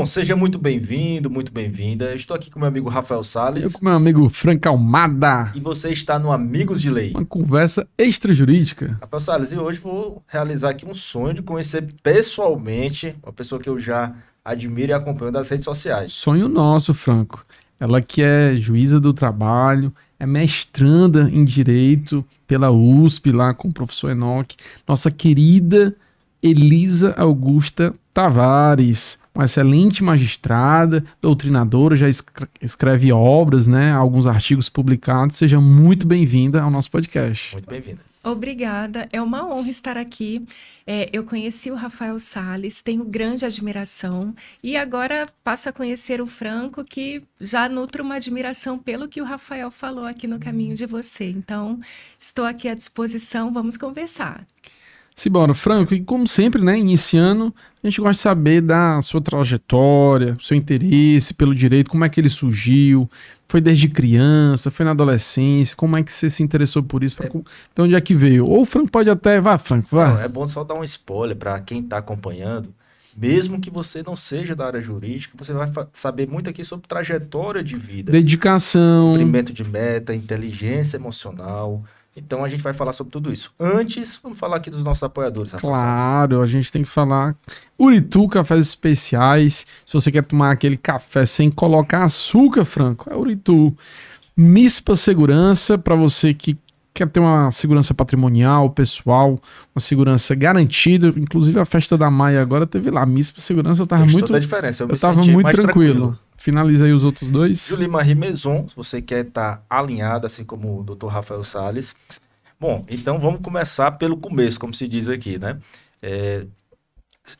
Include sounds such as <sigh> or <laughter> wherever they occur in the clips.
Bom, seja muito bem-vindo, muito bem-vinda. Estou aqui com meu amigo Rafael Sales. Eu com meu amigo Frank Almada. E você está no Amigos de Lei. Uma conversa extrajurídica. Rafael Sales, e hoje vou realizar aqui um sonho de conhecer pessoalmente uma pessoa que eu já admiro e acompanho das redes sociais. Sonho nosso, Franco. Ela que é juíza do trabalho, é mestranda em direito pela USP lá com o professor Enoch, nossa querida Elisa Augusta Tavares, uma excelente magistrada, doutrinadora, já escreve obras, né, alguns artigos publicados. Seja muito bem-vinda ao nosso podcast. Muito bem-vinda. Obrigada, é uma honra estar aqui. É, eu conheci o Rafael Sales, tenho grande admiração e agora passo a conhecer o Franco, que já nutro uma admiração pelo que o Rafael falou aqui no caminho de você. Então, estou aqui à disposição, vamos conversar. Simbora, Franco, e como sempre, né, iniciando, a gente gosta de saber da sua trajetória, seu interesse pelo direito, como é que ele surgiu, foi desde criança, foi na adolescência, como é que você se interessou por isso, pra, é... de onde é que veio? Ou o Franco pode até, vá Franco, vá. Não, é bom só dar um spoiler para quem está acompanhando, mesmo que você não seja da área jurídica, você vai saber muito aqui sobre trajetória de vida. Dedicação. Cumprimento de meta, inteligência emocional, então a gente vai falar sobre tudo isso. Antes, vamos falar aqui dos nossos apoiadores. claro, a gente tem que falar. Uritu Cafés Especiais. Se você quer tomar aquele café sem colocar açúcar, Franco, é Uritu. Mispa Segurança, para você que quer ter uma segurança patrimonial, pessoal, uma segurança garantida. Inclusive a festa da Maia agora teve lá. Mispa Segurança tava Fez muito. Toda a diferença. Eu, eu tava muito tranquilo. tranquilo. Finaliza aí os outros dois. Julie Marie Maison, se você quer estar tá alinhado, assim como o Dr. Rafael Sales. Bom, então vamos começar pelo começo, como se diz aqui, né? É,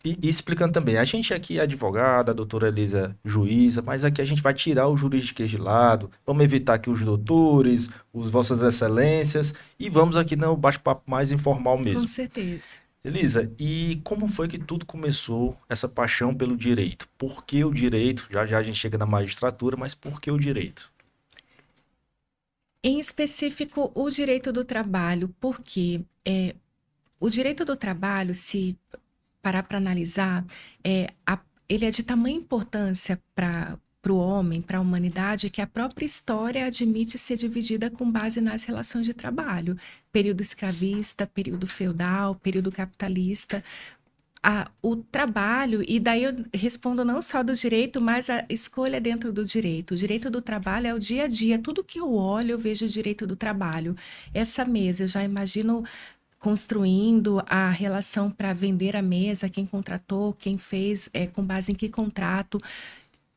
e, e, explicando também, a gente aqui é advogada, a doutora Elisa juíza, mas aqui a gente vai tirar o jurídico de lado, vamos evitar que os doutores, os vossas excelências, e vamos aqui no bate-papo mais informal mesmo. Com certeza. Elisa, e como foi que tudo começou, essa paixão pelo direito? Por que o direito? Já já a gente chega na magistratura, mas por que o direito? Em específico, o direito do trabalho, porque é, o direito do trabalho, se parar para analisar, é, a, ele é de tamanha importância para para o homem, para a humanidade, é que a própria história admite ser dividida com base nas relações de trabalho. Período escravista, período feudal, período capitalista. A, o trabalho, e daí eu respondo não só do direito, mas a escolha dentro do direito. O direito do trabalho é o dia a dia. Tudo que eu olho, eu vejo o direito do trabalho. Essa mesa, eu já imagino construindo a relação para vender a mesa, quem contratou, quem fez, é, com base em que contrato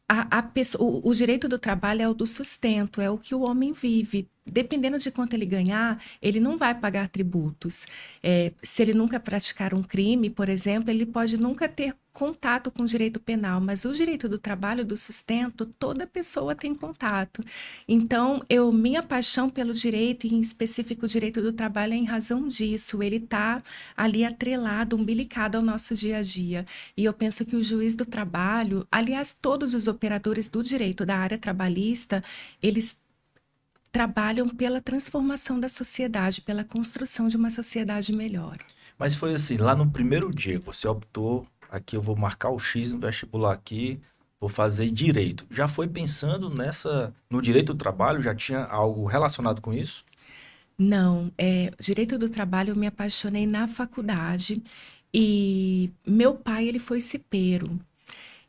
a, a pessoa, o, o direito do trabalho é o do sustento, é o que o homem vive dependendo de quanto ele ganhar, ele não vai pagar tributos. É, se ele nunca praticar um crime, por exemplo, ele pode nunca ter contato com o direito penal, mas o direito do trabalho, do sustento, toda pessoa tem contato. Então, eu minha paixão pelo direito, e em específico o direito do trabalho, é em razão disso. Ele está ali atrelado, umbilicado ao nosso dia a dia. E eu penso que o juiz do trabalho, aliás, todos os operadores do direito da área trabalhista, eles trabalham pela transformação da sociedade, pela construção de uma sociedade melhor. Mas foi assim, lá no primeiro dia você optou, aqui eu vou marcar o X no vestibular aqui, vou fazer direito. Já foi pensando nessa no direito do trabalho, já tinha algo relacionado com isso? Não, é, direito do trabalho eu me apaixonei na faculdade e meu pai ele foi cipeiro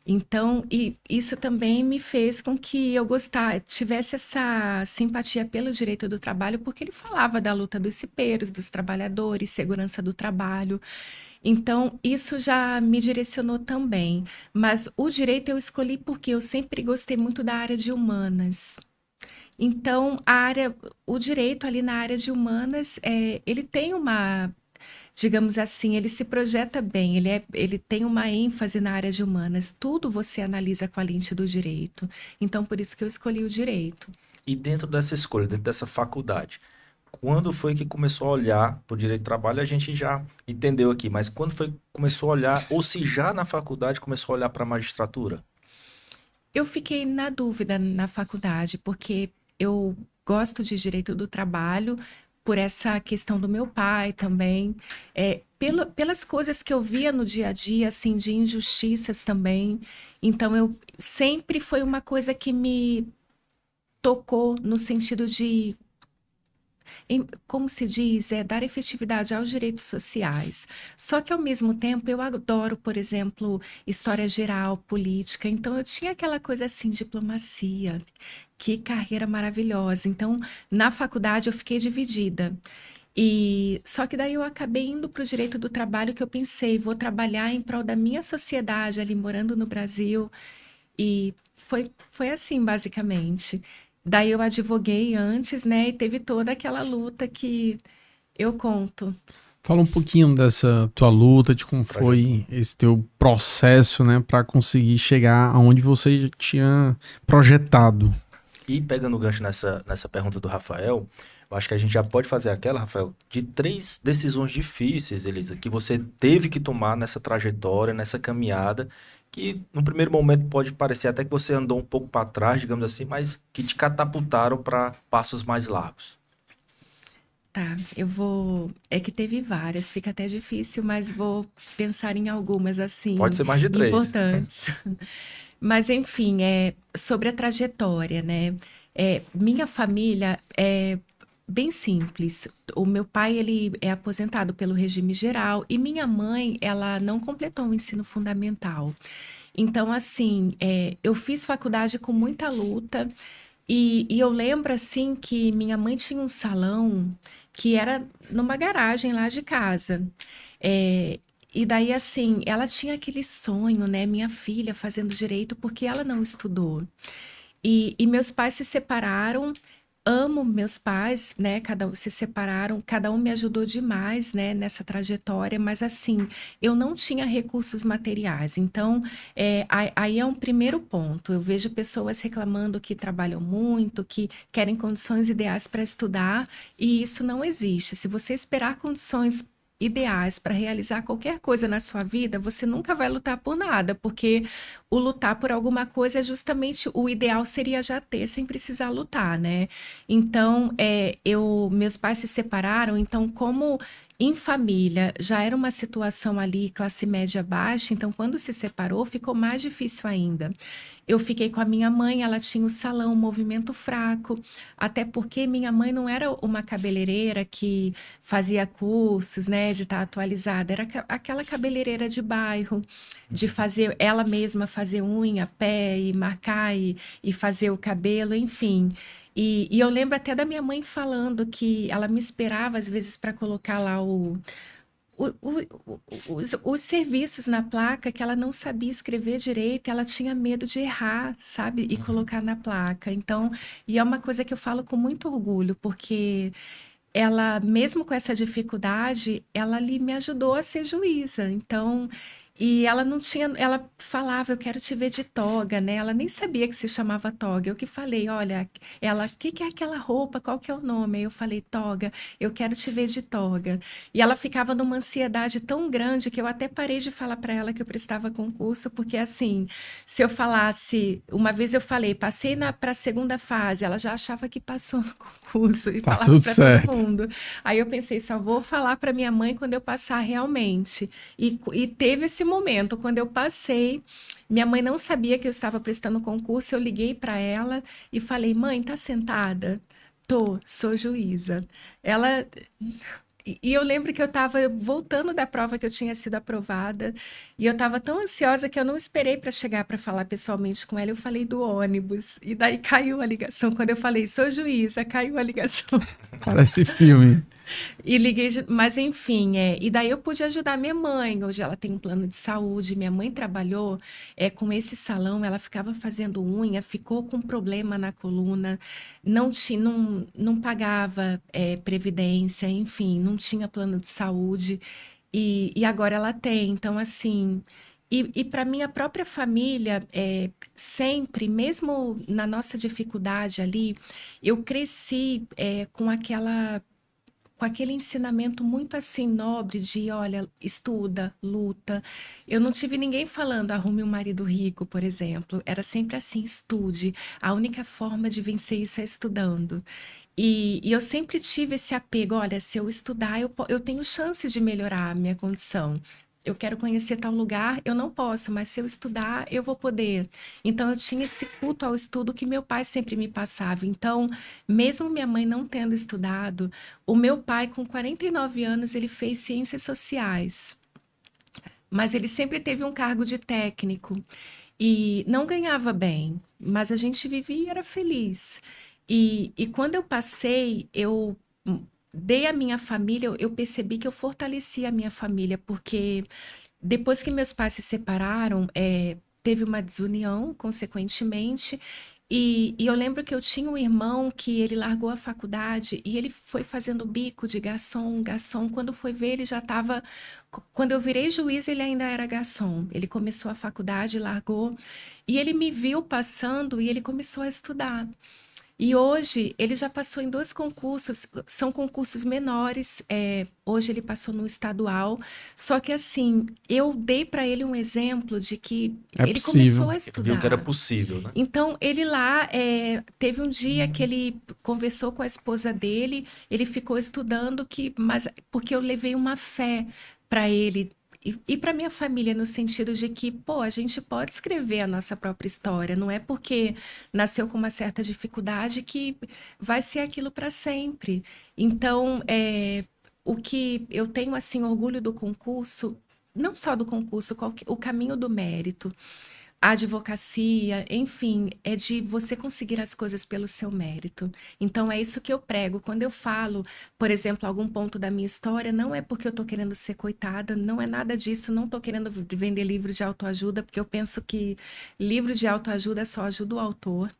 então, e isso também me fez com que eu gostasse, tivesse essa simpatia pelo direito do trabalho, porque ele falava da luta dos cipeiros, dos trabalhadores, segurança do trabalho. Então, isso já me direcionou também. Mas o direito eu escolhi porque eu sempre gostei muito da área de humanas. Então, a área, o direito ali na área de humanas, é, ele tem uma digamos assim, ele se projeta bem, ele, é, ele tem uma ênfase na área de humanas. Tudo você analisa com a lente do direito. Então, por isso que eu escolhi o direito. E dentro dessa escolha, dentro dessa faculdade, quando foi que começou a olhar para o direito do trabalho? A gente já entendeu aqui, mas quando foi que começou a olhar, ou se já na faculdade começou a olhar para a magistratura? Eu fiquei na dúvida na faculdade, porque eu gosto de direito do trabalho, por essa questão do meu pai também, é, pelo, pelas coisas que eu via no dia a dia, assim, de injustiças também. Então, eu sempre foi uma coisa que me tocou no sentido de em, como se diz, é dar efetividade aos direitos sociais. Só que, ao mesmo tempo, eu adoro, por exemplo, história geral, política. Então, eu tinha aquela coisa assim, diplomacia, que carreira maravilhosa. Então, na faculdade eu fiquei dividida. E só que daí eu acabei indo para o direito do trabalho que eu pensei, vou trabalhar em prol da minha sociedade ali morando no Brasil. E foi foi assim, basicamente. Daí eu advoguei antes, né, e teve toda aquela luta que eu conto. Fala um pouquinho dessa tua luta, de como foi esse teu processo, né, para conseguir chegar aonde você tinha projetado. E pegando o gancho nessa, nessa pergunta do Rafael, eu acho que a gente já pode fazer aquela, Rafael, de três decisões difíceis, Elisa, que você teve que tomar nessa trajetória, nessa caminhada, que no primeiro momento pode parecer até que você andou um pouco para trás, digamos assim, mas que te catapultaram para passos mais largos. Tá, eu vou. É que teve várias, fica até difícil, mas vou pensar em algumas assim. Pode ser mais de três. Importantes. Mas, enfim, é, sobre a trajetória, né? É, minha família é bem simples. O meu pai ele é aposentado pelo regime geral e minha mãe ela não completou o ensino fundamental. Então assim, é, eu fiz faculdade com muita luta e, e eu lembro assim que minha mãe tinha um salão que era numa garagem lá de casa. É, e daí, assim, ela tinha aquele sonho, né? Minha filha fazendo direito porque ela não estudou. E, e meus pais se separaram. Amo meus pais, né? Cada um se separaram, cada um me ajudou demais, né? Nessa trajetória, mas assim, eu não tinha recursos materiais. Então, é, aí é um primeiro ponto. Eu vejo pessoas reclamando que trabalham muito, que querem condições ideais para estudar, e isso não existe. Se você esperar condições ideais para realizar qualquer coisa na sua vida, você nunca vai lutar por nada, porque o lutar por alguma coisa é justamente o ideal seria já ter sem precisar lutar, né? Então, é, eu, meus pais se separaram, então como em família já era uma situação ali classe média baixa, então quando se separou ficou mais difícil ainda. Eu fiquei com a minha mãe, ela tinha o salão, o movimento fraco, até porque minha mãe não era uma cabeleireira que fazia cursos, né, de estar tá atualizada, era aquela cabeleireira de bairro, de uhum. fazer ela mesma fazer unha, pé e marcar e, e fazer o cabelo, enfim. E, e eu lembro até da minha mãe falando que ela me esperava às vezes para colocar lá o o, os, os, serviços na placa que ela não sabia escrever direito, ela tinha medo de errar, sabe? E uhum. colocar na placa. Então, e é uma coisa que eu falo com muito orgulho, porque ela, mesmo com essa dificuldade, ela ali me ajudou a ser juíza. Então, e ela não tinha, ela falava, eu quero te ver de toga, né? Ela nem sabia que se chamava toga. Eu que falei, olha, ela, o que, que é aquela roupa? Qual que é o nome? Aí eu falei, toga, eu quero te ver de toga. E ela ficava numa ansiedade tão grande que eu até parei de falar para ela que eu prestava concurso, porque assim, se eu falasse, uma vez eu falei, passei na para a segunda fase, ela já achava que passou no <laughs> concurso e tá falava para todo mundo. Aí eu pensei, só vou falar para minha mãe quando eu passar realmente. E, e teve esse momento, quando eu passei, minha mãe não sabia que eu estava prestando concurso, eu liguei para ela e falei: "Mãe, tá sentada?" "Tô, sou juíza." Ela e eu lembro que eu estava voltando da prova que eu tinha sido aprovada e eu estava tão ansiosa que eu não esperei para chegar para falar pessoalmente com ela. Eu falei do ônibus e daí <laughs> caiu a ligação. Quando eu falei sou juíza, caiu a ligação. Parece filme. E liguei, mas enfim, é, e daí eu pude ajudar minha mãe. Hoje ela tem um plano de saúde. Minha mãe trabalhou é, com esse salão, ela ficava fazendo unha, ficou com problema na coluna, não, ti, não, não pagava é, previdência, enfim, não tinha plano de saúde. E, e agora ela tem. Então, assim, e, e para minha própria família, é, sempre, mesmo na nossa dificuldade ali, eu cresci é, com aquela com aquele ensinamento muito assim nobre de, olha, estuda, luta. Eu não tive ninguém falando arrume um marido rico, por exemplo. Era sempre assim, estude. A única forma de vencer isso é estudando. E, e, eu sempre tive esse apego, olha, se eu estudar, eu, eu tenho chance de melhorar a minha condição eu quero conhecer tal lugar, eu não posso, mas se eu estudar, eu vou poder. Então, eu tinha esse culto ao estudo que meu pai sempre me passava. Então, mesmo minha mãe não tendo estudado, o meu pai, com 49 anos, ele fez ciências sociais. Mas ele sempre teve um cargo de técnico e não ganhava bem, mas a gente vivia e era feliz. E, e quando eu passei, eu dei a minha família, eu percebi que eu fortaleci a minha família, porque depois que meus pais se separaram, é, teve uma desunião, consequentemente, e, e, eu lembro que eu tinha um irmão que ele largou a faculdade e ele foi fazendo bico de garçom, garçom. Quando foi ver, ele já estava. Quando eu virei juiz, ele ainda era garçom. Ele começou a faculdade, largou. E ele me viu passando e ele começou a estudar. E hoje ele já passou em dois concursos, são concursos menores. É, hoje ele passou no estadual. Só que assim, eu dei para ele um exemplo de que é ele possível. começou a estudar. Ele viu que era possível, né? Então ele lá é, teve um dia hum. que ele conversou com a esposa dele. Ele ficou estudando que, mas porque eu levei uma fé para ele e, e para minha família no sentido de que, pô, a gente pode escrever a nossa própria história, não é porque nasceu com uma certa dificuldade que vai ser aquilo para sempre. Então, é, o que eu tenho assim orgulho do concurso, não só do concurso, o caminho do mérito advocacia, enfim, é de você conseguir as coisas pelo seu mérito. Então é isso que eu prego. Quando eu falo, por exemplo, algum ponto da minha história, não é porque eu tô querendo ser coitada, não é nada disso, não tô querendo vender livro de autoajuda, porque eu penso que livro de autoajuda é só ajuda o autor.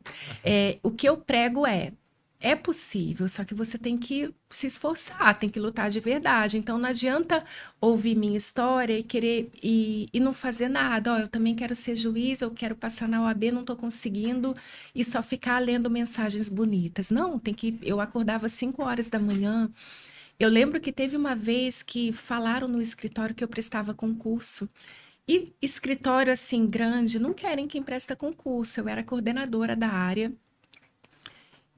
É, o que eu prego é é possível, só que você tem que se esforçar, tem que lutar de verdade. Então não adianta ouvir minha história e querer e, e não fazer nada. Olha, oh, eu também quero ser juiz, eu quero passar na OAB, não estou conseguindo e só ficar lendo mensagens bonitas. Não, tem que eu acordava às 5 horas da manhã. Eu lembro que teve uma vez que falaram no escritório que eu prestava concurso. E escritório assim grande não querem quem presta concurso. Eu era coordenadora da área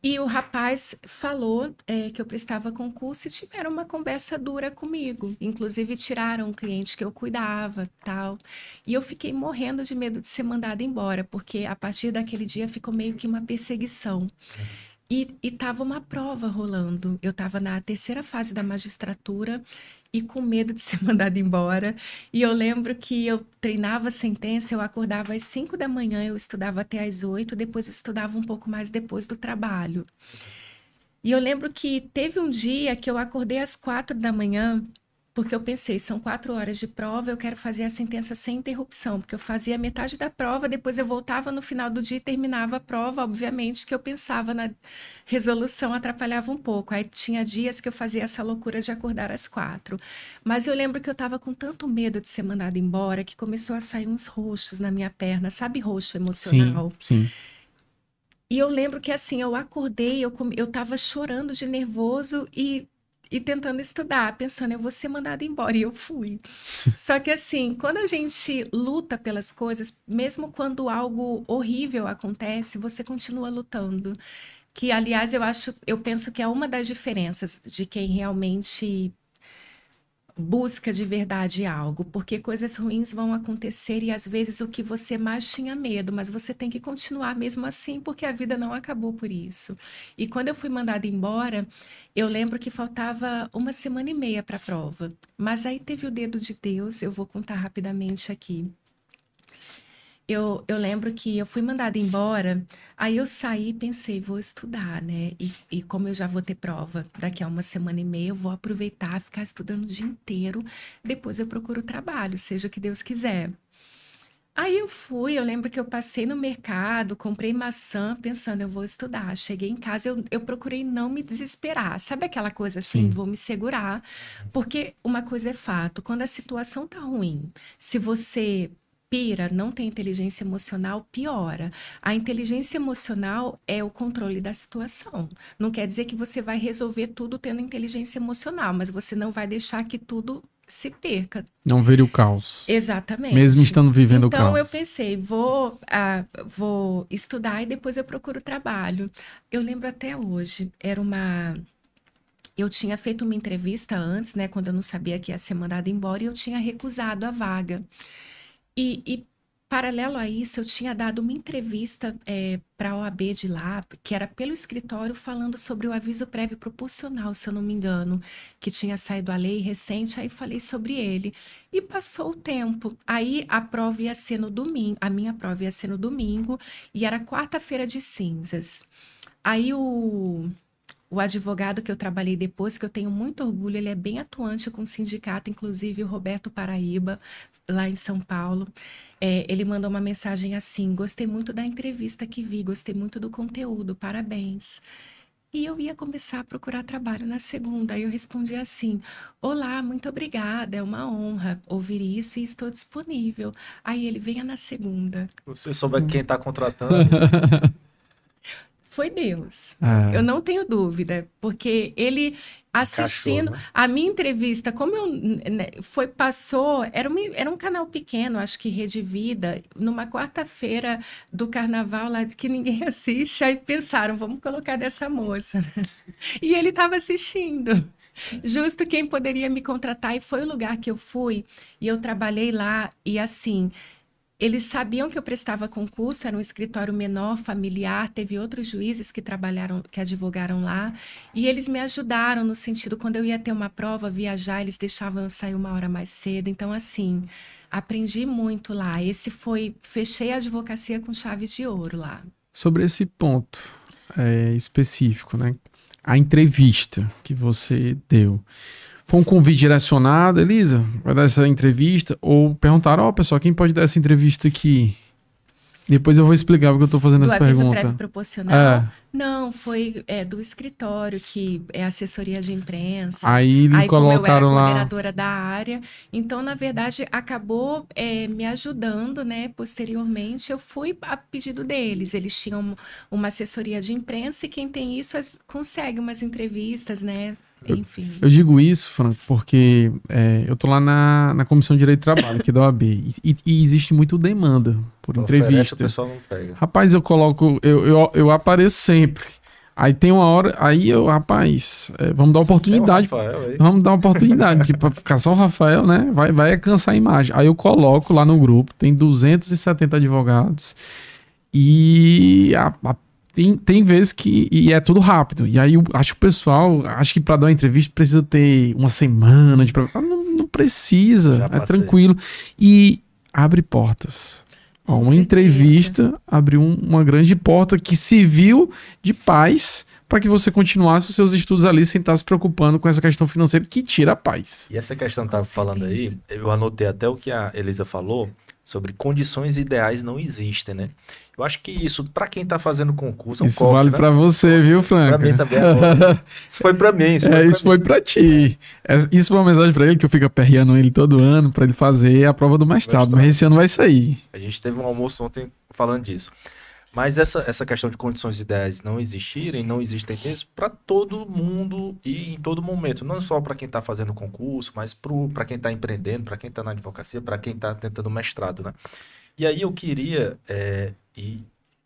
e o rapaz falou é, que eu prestava concurso e tiveram uma conversa dura comigo. Inclusive, tiraram um cliente que eu cuidava tal. E eu fiquei morrendo de medo de ser mandada embora, porque a partir daquele dia ficou meio que uma perseguição. Uhum. E, estava uma prova rolando. Eu estava na terceira fase da magistratura e com medo de <laughs> ser mandada embora. E eu lembro que eu treinava sentença, eu acordava às 5 da manhã, eu estudava até às 8, depois eu estudava um pouco mais depois do trabalho. E eu lembro que teve um dia que eu acordei às quatro da manhã porque eu pensei, são quatro horas de prova, eu quero fazer a sentença sem interrupção, porque eu fazia metade da prova, depois eu voltava no final do dia e terminava a prova, obviamente que eu pensava na resolução, atrapalhava um pouco. Aí tinha dias que eu fazia essa loucura de acordar às quatro. Mas eu lembro que eu estava com tanto medo de ser mandada embora, que começou a sair uns roxos na minha perna, sabe roxo emocional? Sim, sim. E eu lembro que assim, eu acordei, eu, eu chorando de nervoso e e tentando estudar, pensando, eu vou ser mandada embora. E eu fui. <laughs> Só que assim, quando a gente luta pelas coisas, mesmo quando algo horrível acontece, você continua lutando. Que, aliás, eu acho, eu penso que é uma das diferenças de quem realmente busca de verdade algo, porque coisas ruins vão acontecer e às vezes o que você mais tinha medo, mas você tem que continuar mesmo assim, porque a vida não acabou por isso. E quando eu fui mandada embora, eu lembro que faltava uma semana e meia para a prova, mas aí teve o dedo de Deus, eu vou contar rapidamente aqui eu, eu lembro que eu fui mandada embora, aí eu saí e pensei, vou estudar, né? E, e como eu já vou ter prova daqui a uma semana e meia, eu vou aproveitar, ficar estudando o dia inteiro, depois eu procuro trabalho, seja o que Deus quiser. Aí eu fui, eu lembro que eu passei no mercado, comprei maçã, pensando, eu vou estudar. Cheguei em casa, eu, eu procurei não me desesperar. Sabe aquela coisa assim, Sim. vou me segurar? Porque uma coisa é fato, quando a situação tá ruim, se você pira, não tem inteligência emocional, piora. A inteligência emocional é o controle da situação. Não quer dizer que você vai resolver tudo tendo inteligência emocional, mas você não vai deixar que tudo se perca. Não vire o caos. Exatamente. Mesmo estando vivendo então, o caos. Então eu pensei, vou, ah, vou estudar e depois eu procuro trabalho. Eu lembro até hoje, era uma eu tinha feito uma entrevista antes, né, quando eu não sabia que ia ser mandada embora, e eu tinha recusado a vaga. E, e paralelo a isso, eu tinha dado uma entrevista é, para a OAB de lá, que era pelo escritório, falando sobre o aviso prévio proporcional, se eu não me engano, que tinha saído a lei recente, aí falei sobre ele. E passou o tempo. Aí a prova ia ser no domingo, a minha prova ia ser no domingo, e era quarta-feira de cinzas. Aí o o advogado que eu trabalhei depois, que eu tenho muito orgulho, ele é bem atuante com o sindicato, inclusive o Roberto Paraíba, lá em São Paulo. É, ele mandou uma mensagem assim: Gostei muito da entrevista que vi, gostei muito do conteúdo, parabéns. E eu ia começar a procurar trabalho na segunda. Aí eu respondi assim: Olá, muito obrigada, é uma honra ouvir isso e estou disponível. Aí ele venha na segunda. Você soube hum. quem está contratando. <laughs> foi Deus. Ah. Eu não tenho dúvida, porque ele assistindo Cachorro. Né? a minha entrevista, como eu né, foi passou, era, era um canal pequeno, acho que Rede Vida, numa quarta-feira do carnaval lá que ninguém <laughs> assiste, aí pensaram, vamos colocar dessa moça. Né? E ele estava assistindo. Justo quem poderia me contratar e foi o lugar que eu fui e eu trabalhei lá e assim, eles sabiam que eu prestava concurso, era um escritório menor, familiar, teve outros juízes que trabalharam, que advogaram lá, e eles me ajudaram no sentido quando eu ia ter uma prova, viajar, eles deixavam eu sair uma hora mais cedo. Então assim, aprendi muito lá. Esse foi fechei a advocacia com chave de ouro lá. Sobre esse ponto é, específico, né? A entrevista que você deu. Foi um convite direcionado, Elisa, vai dar essa entrevista? Ou perguntaram, ó, oh, pessoal, quem pode dar essa entrevista aqui? Depois eu vou explicar porque eu estou fazendo do essa pergunta. Do proporcional? É. Não, foi é, do escritório, que é assessoria de imprensa. Aí me Aí, colocaram como eu era coordenadora lá... da área. Então, na verdade, acabou é, me ajudando, né? Posteriormente, eu fui a pedido deles. Eles tinham uma assessoria de imprensa e quem tem isso consegue umas entrevistas, né? Enfim. Eu, eu digo isso, Franco, porque é, eu tô lá na, na Comissão de Direito de Trabalho, que da OAB, e, e, existe muito demanda por entrevistas. entrevista. O pessoal não pega. Rapaz, eu coloco, eu, eu, eu apareço sempre. Aí tem uma hora, aí eu, rapaz, é, vamos dar oportunidade. Um vamos dar oportunidade, porque pra ficar só o Rafael, né? Vai, vai cansar a imagem. Aí eu coloco lá no grupo, tem 270 advogados. E a, a tem, tem vezes que e é tudo rápido. E aí eu acho que o pessoal, acho que para dar uma entrevista precisa ter uma semana de não, não precisa, é tranquilo. E abre portas. Ó, uma entrevista abriu uma grande porta que serviu de paz para que você continuasse os seus estudos ali sem estar tá se preocupando com essa questão financeira que tira a paz. E essa questão que estava tá falando aí, eu anotei até o que a Elisa falou sobre condições ideais não existem, né? Eu acho que isso, para quem está fazendo concurso, é um isso corte, vale né? para você, viu, Franca? Para mim também. É <laughs> isso foi para mim. Isso é, foi, é, isso foi para ti. Isso foi uma mensagem para ele que eu fico aperreando ele todo ano para ele fazer a prova do mestrado, mestrado. Mas esse ano vai sair. A gente teve um almoço ontem falando disso. Mas essa, essa questão de condições ideais não existirem, não existem mesmo para todo mundo e em todo momento. Não só para quem está fazendo concurso, mas para quem está empreendendo, para quem está na advocacia, para quem está tentando mestrado, né? E aí eu queria, é, e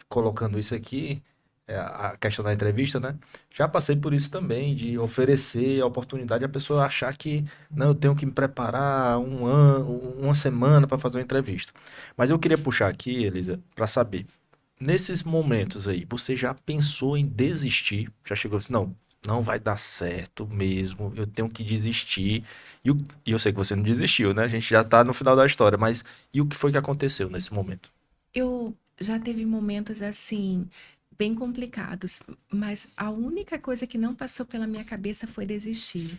colocando isso aqui, é, a questão da entrevista, né? Já passei por isso também, de oferecer a oportunidade a pessoa achar que não, eu tenho que me preparar um ano, uma semana para fazer uma entrevista. Mas eu queria puxar aqui, Elisa, para saber nesses momentos aí, você já pensou em desistir? Já chegou assim, não, não vai dar certo mesmo, eu tenho que desistir. E, o, e eu sei que você não desistiu, né? A gente já tá no final da história, mas e o que foi que aconteceu nesse momento? Eu já teve momentos assim, bem complicados, mas a única coisa que não passou pela minha cabeça foi desistir.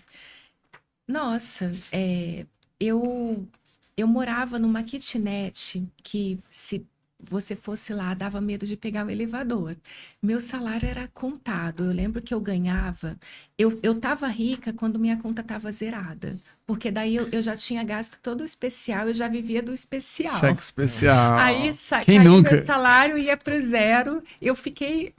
Nossa, é, eu eu morava numa kitnet que se você fosse lá, dava medo de pegar o elevador. Meu salário era contado. Eu lembro que eu ganhava. Eu, eu tava rica quando minha conta estava zerada. Porque daí eu, eu, já tinha gasto todo o especial, eu já vivia do especial. Cheque especial. Aí sa aí meu salário ia pro zero. Eu fiquei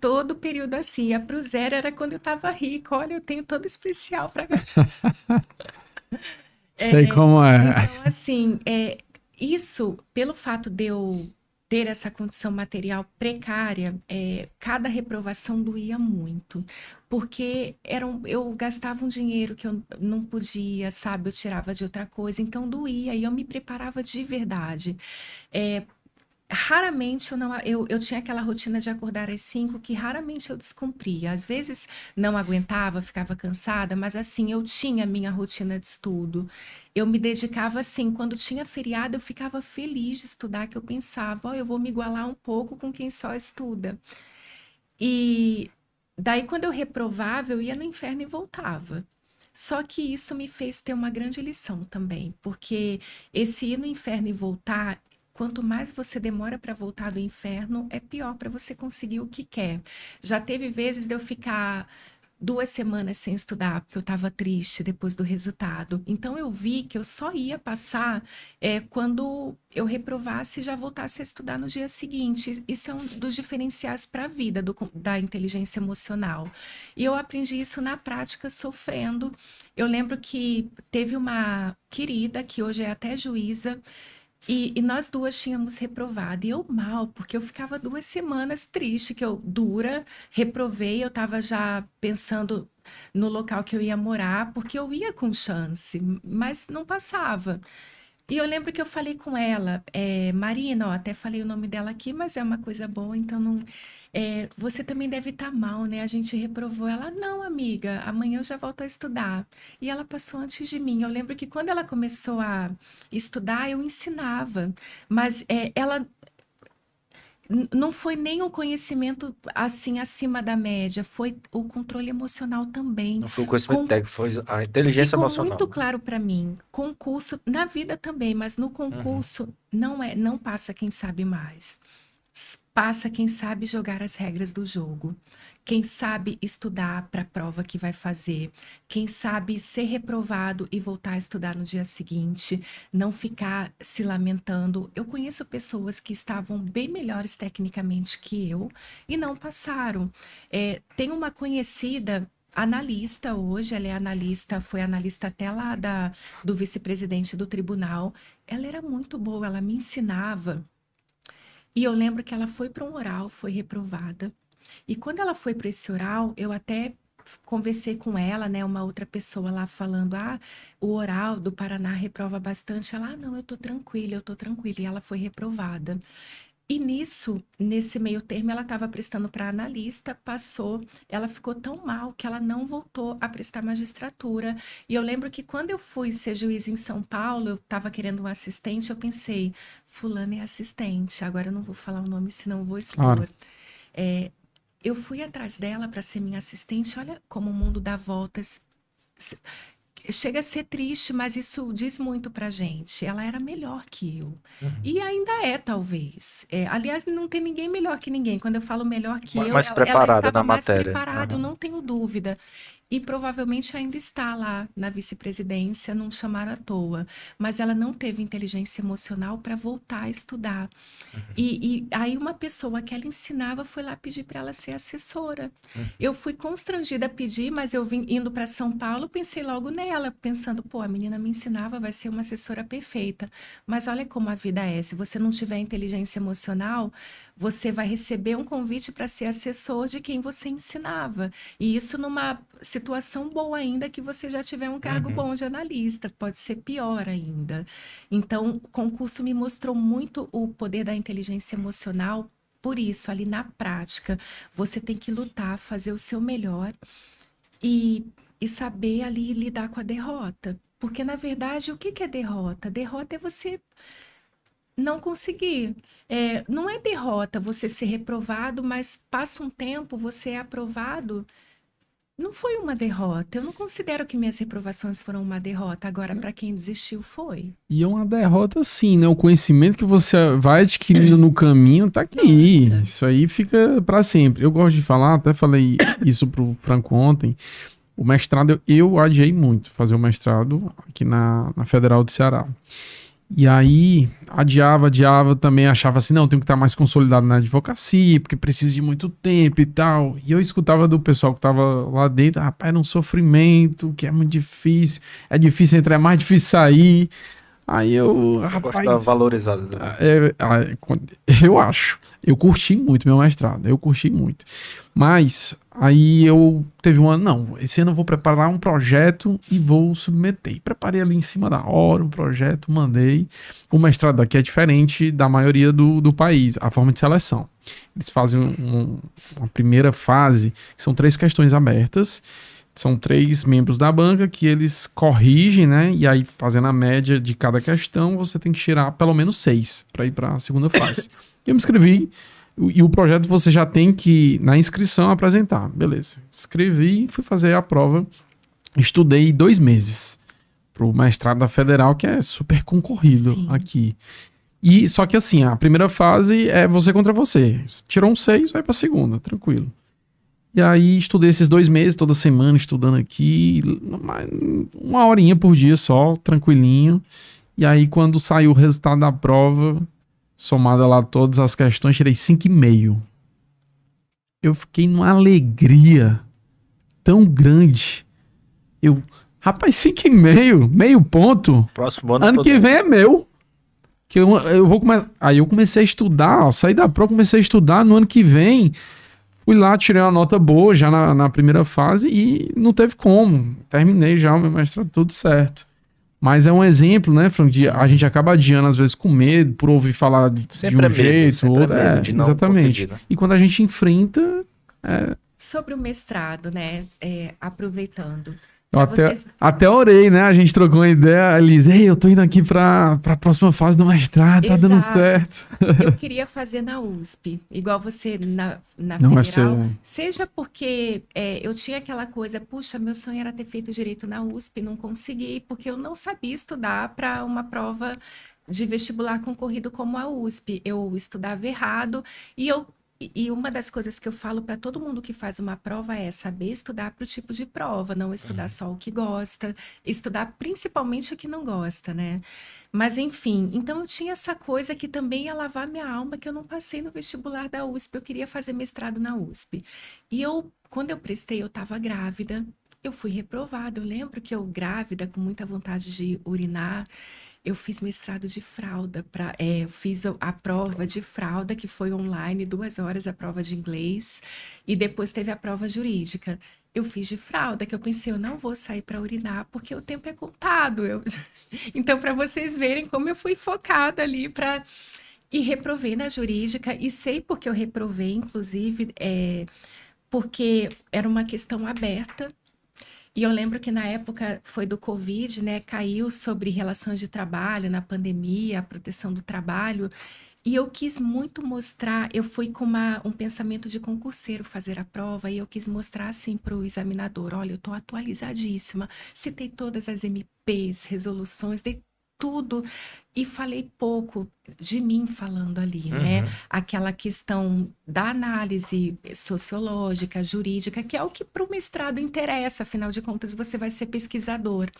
todo o período assim. Ia pro zero era quando eu estava rica. Olha, eu tenho todo especial para gastar. <laughs> Sei é, como é. Então, assim, é, isso, pelo fato de eu ter essa condição material precária, é, cada reprovação doía muito, porque eram, eu gastava um dinheiro que eu não podia, sabe? Eu tirava de outra coisa, então doía e eu me preparava de verdade. É, raramente eu não eu, eu tinha aquela rotina de acordar às cinco que raramente eu descumpria. Às vezes não aguentava, ficava cansada, mas assim, eu tinha minha rotina de estudo. Eu me dedicava assim, quando tinha feriado eu ficava feliz de estudar, que eu pensava, ó, oh, eu vou me igualar um pouco com quem só estuda. E daí quando eu reprovava, eu ia no inferno e voltava. Só que isso me fez ter uma grande lição também, porque esse ir no inferno e voltar Quanto mais você demora para voltar do inferno, é pior para você conseguir o que quer. Já teve vezes de eu ficar duas semanas sem estudar, porque eu estava triste depois do resultado. Então eu vi que eu só ia passar é, quando eu reprovasse e já voltasse a estudar no dia seguinte. Isso é um dos diferenciais para a vida do, da inteligência emocional. E eu aprendi isso na prática, sofrendo. Eu lembro que teve uma querida, que hoje é até juíza, e, e, nós duas tínhamos reprovado, e eu mal, porque eu ficava duas semanas triste, que eu dura, reprovei, eu estava já pensando no local que eu ia morar, porque eu ia com chance, mas não passava. E eu lembro que eu falei com ela, é, Marina, ó, até falei o nome dela aqui, mas é uma coisa boa, então não. É, você também deve estar tá mal, né? A gente reprovou ela. Não, amiga, amanhã eu já volto a estudar. E ela passou antes de mim. Eu lembro que quando ela começou a estudar, eu ensinava, mas é, ela não foi nem o conhecimento assim acima da média, foi o controle emocional também. Não foi o conhecimento técnico, foi a inteligência Ficou emocional. muito claro para mim. Concurso na vida também, mas no concurso uhum. não é, não passa quem sabe mais. Passa quem sabe jogar as regras do jogo quem sabe estudar para a prova que vai fazer, quem sabe ser reprovado e voltar a estudar no dia seguinte, não ficar se lamentando. Eu conheço pessoas que estavam bem melhores tecnicamente que eu e não passaram. É, tem uma conhecida analista hoje, ela é analista, foi analista até lá da, do vice-presidente do tribunal. Ela era muito boa, ela me ensinava. E eu lembro que ela foi para um oral, foi reprovada. E quando ela foi para esse oral, eu até conversei com ela, né, uma outra pessoa lá falando, ah, o oral do Paraná reprova bastante. Ela, ah, não, eu tô tranquila, eu tô tranquila. E ela foi reprovada. E nisso, nesse meio termo, ela estava prestando para analista, passou, ela ficou tão mal que ela não voltou a prestar magistratura. E eu lembro que quando eu fui ser juiz em São Paulo, eu estava querendo um assistente, eu pensei, fulano é assistente, agora eu não vou falar o nome, senão eu vou expor. Claro. É, eu fui atrás dela para ser minha assistente. Olha como o mundo dá voltas. Chega a ser triste, mas isso diz muito pra gente. Ela era melhor que eu. Uhum. E ainda é, talvez. É, aliás, não tem ninguém melhor que ninguém. Quando eu falo melhor que mais eu, mais preparada ela, ela na mais preparada, uhum. eu não tenho dúvida e provavelmente ainda está lá na vice-presidência, não chamaram à toa, mas ela não teve inteligência emocional para voltar a estudar. Uhum. E, e, aí uma pessoa que ela ensinava foi lá pedir para ela ser assessora. Uhum. Eu fui constrangida a pedir, mas eu vim indo para São Paulo, pensei logo nela, pensando, pô, a menina me ensinava, vai ser uma assessora perfeita. Mas olha como a vida é, se você não tiver inteligência emocional, você vai receber um convite para ser assessor de quem você ensinava. E isso numa situação boa ainda que você já tiver um cargo uhum. bom de analista, pode ser pior ainda. Então, o concurso me mostrou muito o poder da inteligência emocional. Por isso, ali na prática, você tem que lutar, fazer o seu melhor e, e saber ali lidar com a derrota. Porque, na verdade, o que é derrota? Derrota é você não consegui. É, não é derrota você ser reprovado, mas passa um tempo, você é aprovado. Não foi uma derrota. Eu não considero que minhas reprovações foram uma derrota. Agora, para quem desistiu, foi. E é uma derrota, sim, né? O conhecimento que você vai adquirindo no caminho tá aqui. Nossa. Isso aí fica para sempre. Eu gosto de falar, até falei isso pro Franco ontem. O mestrado, eu, eu adiei muito fazer o mestrado aqui na, na Federal do Ceará. E aí, adiava, adiava, também achava assim, não, tenho que estar mais consolidado na advocacia, porque precisa de muito tempo e tal. E eu escutava do pessoal que estava lá dentro, rapaz, ah, era um sofrimento, que é muito difícil, é difícil entrar, é mais difícil sair. Aí eu, rapaz... Tá valorizado. Né? Eu, é, é, ah, <laughs> eu acho. Eu curti muito meu mestrado, eu curti muito. Mas Aí eu teve um ano, não, esse ano eu vou preparar um projeto e vou submeter. preparei ali em cima da hora um projeto, mandei. O mestrado daqui é diferente da maioria do, do país, a forma de seleção. Eles fazem um, uma primeira fase, que são três questões abertas. São três membros da banca que eles corrigem, né? E aí, fazendo a média de cada questão, você tem que tirar pelo menos seis para ir para a segunda fase. <laughs> eu me inscrevi e o projeto você já tem que, na inscrição, apresentar. Beleza. Escrevi, fui fazer a prova. Estudei dois meses para o mestrado da Federal, que é super concorrido Sim. aqui. E só que assim, a primeira fase é você contra você. Tirou um seis, vai para a segunda, tranquilo. E aí estudei esses dois meses, toda semana estudando aqui, uma, uma horinha por dia só, tranquilinho. E aí quando saiu o resultado da prova, somada lá todas as questões, tirei 5,5. Eu fiquei numa alegria tão grande. Eu, rapaz, 5,5, meio ponto. Próximo ano. Ano que vem é meu. Que eu, eu vou começar. Aí eu comecei a estudar, ó, saí da prova, comecei a estudar no ano que vem. Fui lá, tirei uma nota boa já na, na primeira fase e não teve como. Terminei já o meu mestrado, tudo certo. Mas é um exemplo, né, Frank, de a gente acaba adiando às vezes com medo, por ouvir falar de, de um é medo, jeito, ou outro. É, é exatamente. Né? E quando a gente enfrenta. É... Sobre o mestrado, né? É, aproveitando. Eu então, até, Vocês... até orei, né? A gente trocou uma ideia, Liz. Ei, eu tô indo aqui pra, pra próxima fase do mestrado, tá Exato. dando certo. Eu <laughs> queria fazer na USP, igual você na, na Não, Federal. Você... Seja porque é, eu tinha aquela coisa, puxa, meu sonho era ter feito direito na USP, não consegui, porque eu não sabia estudar para uma prova de vestibular concorrido como a USP. Eu estudava errado e eu e uma das coisas que eu falo para todo mundo que faz uma prova é saber estudar para o tipo de prova, não estudar uhum. só o que gosta, estudar principalmente o que não gosta, né? Mas enfim, então eu tinha essa coisa que também ia lavar minha alma, que eu não passei no vestibular da USP, eu queria fazer mestrado na USP. E eu, quando eu prestei, eu estava grávida, eu fui reprovada. Eu lembro que eu, grávida, com muita vontade de urinar, eu fiz mestrado de fralda, pra, é, eu fiz a, a, prova de fralda, que foi online, duas horas a prova de inglês, e depois teve a prova jurídica. Eu fiz de fralda, que eu pensei, eu não vou sair para urinar, porque o tempo é contado. Eu... <laughs> então, para vocês verem como eu fui focada ali para. E reprovei na jurídica, e sei porque eu reprovei, inclusive, é, porque era uma questão aberta e eu lembro que na época foi do Covid, né? Caiu sobre relações de trabalho, na pandemia, a proteção do trabalho. E eu quis muito mostrar, eu fui com uma, um pensamento de concurseiro fazer a prova e eu quis mostrar assim para o examinador: olha, eu estou atualizadíssima, citei todas as MPs, resoluções, dei tudo e falei pouco de mim falando ali, né? uhum. né? Aquela questão da análise sociológica, jurídica, que é o que para o mestrado interessa, afinal de contas, você vai ser pesquisador.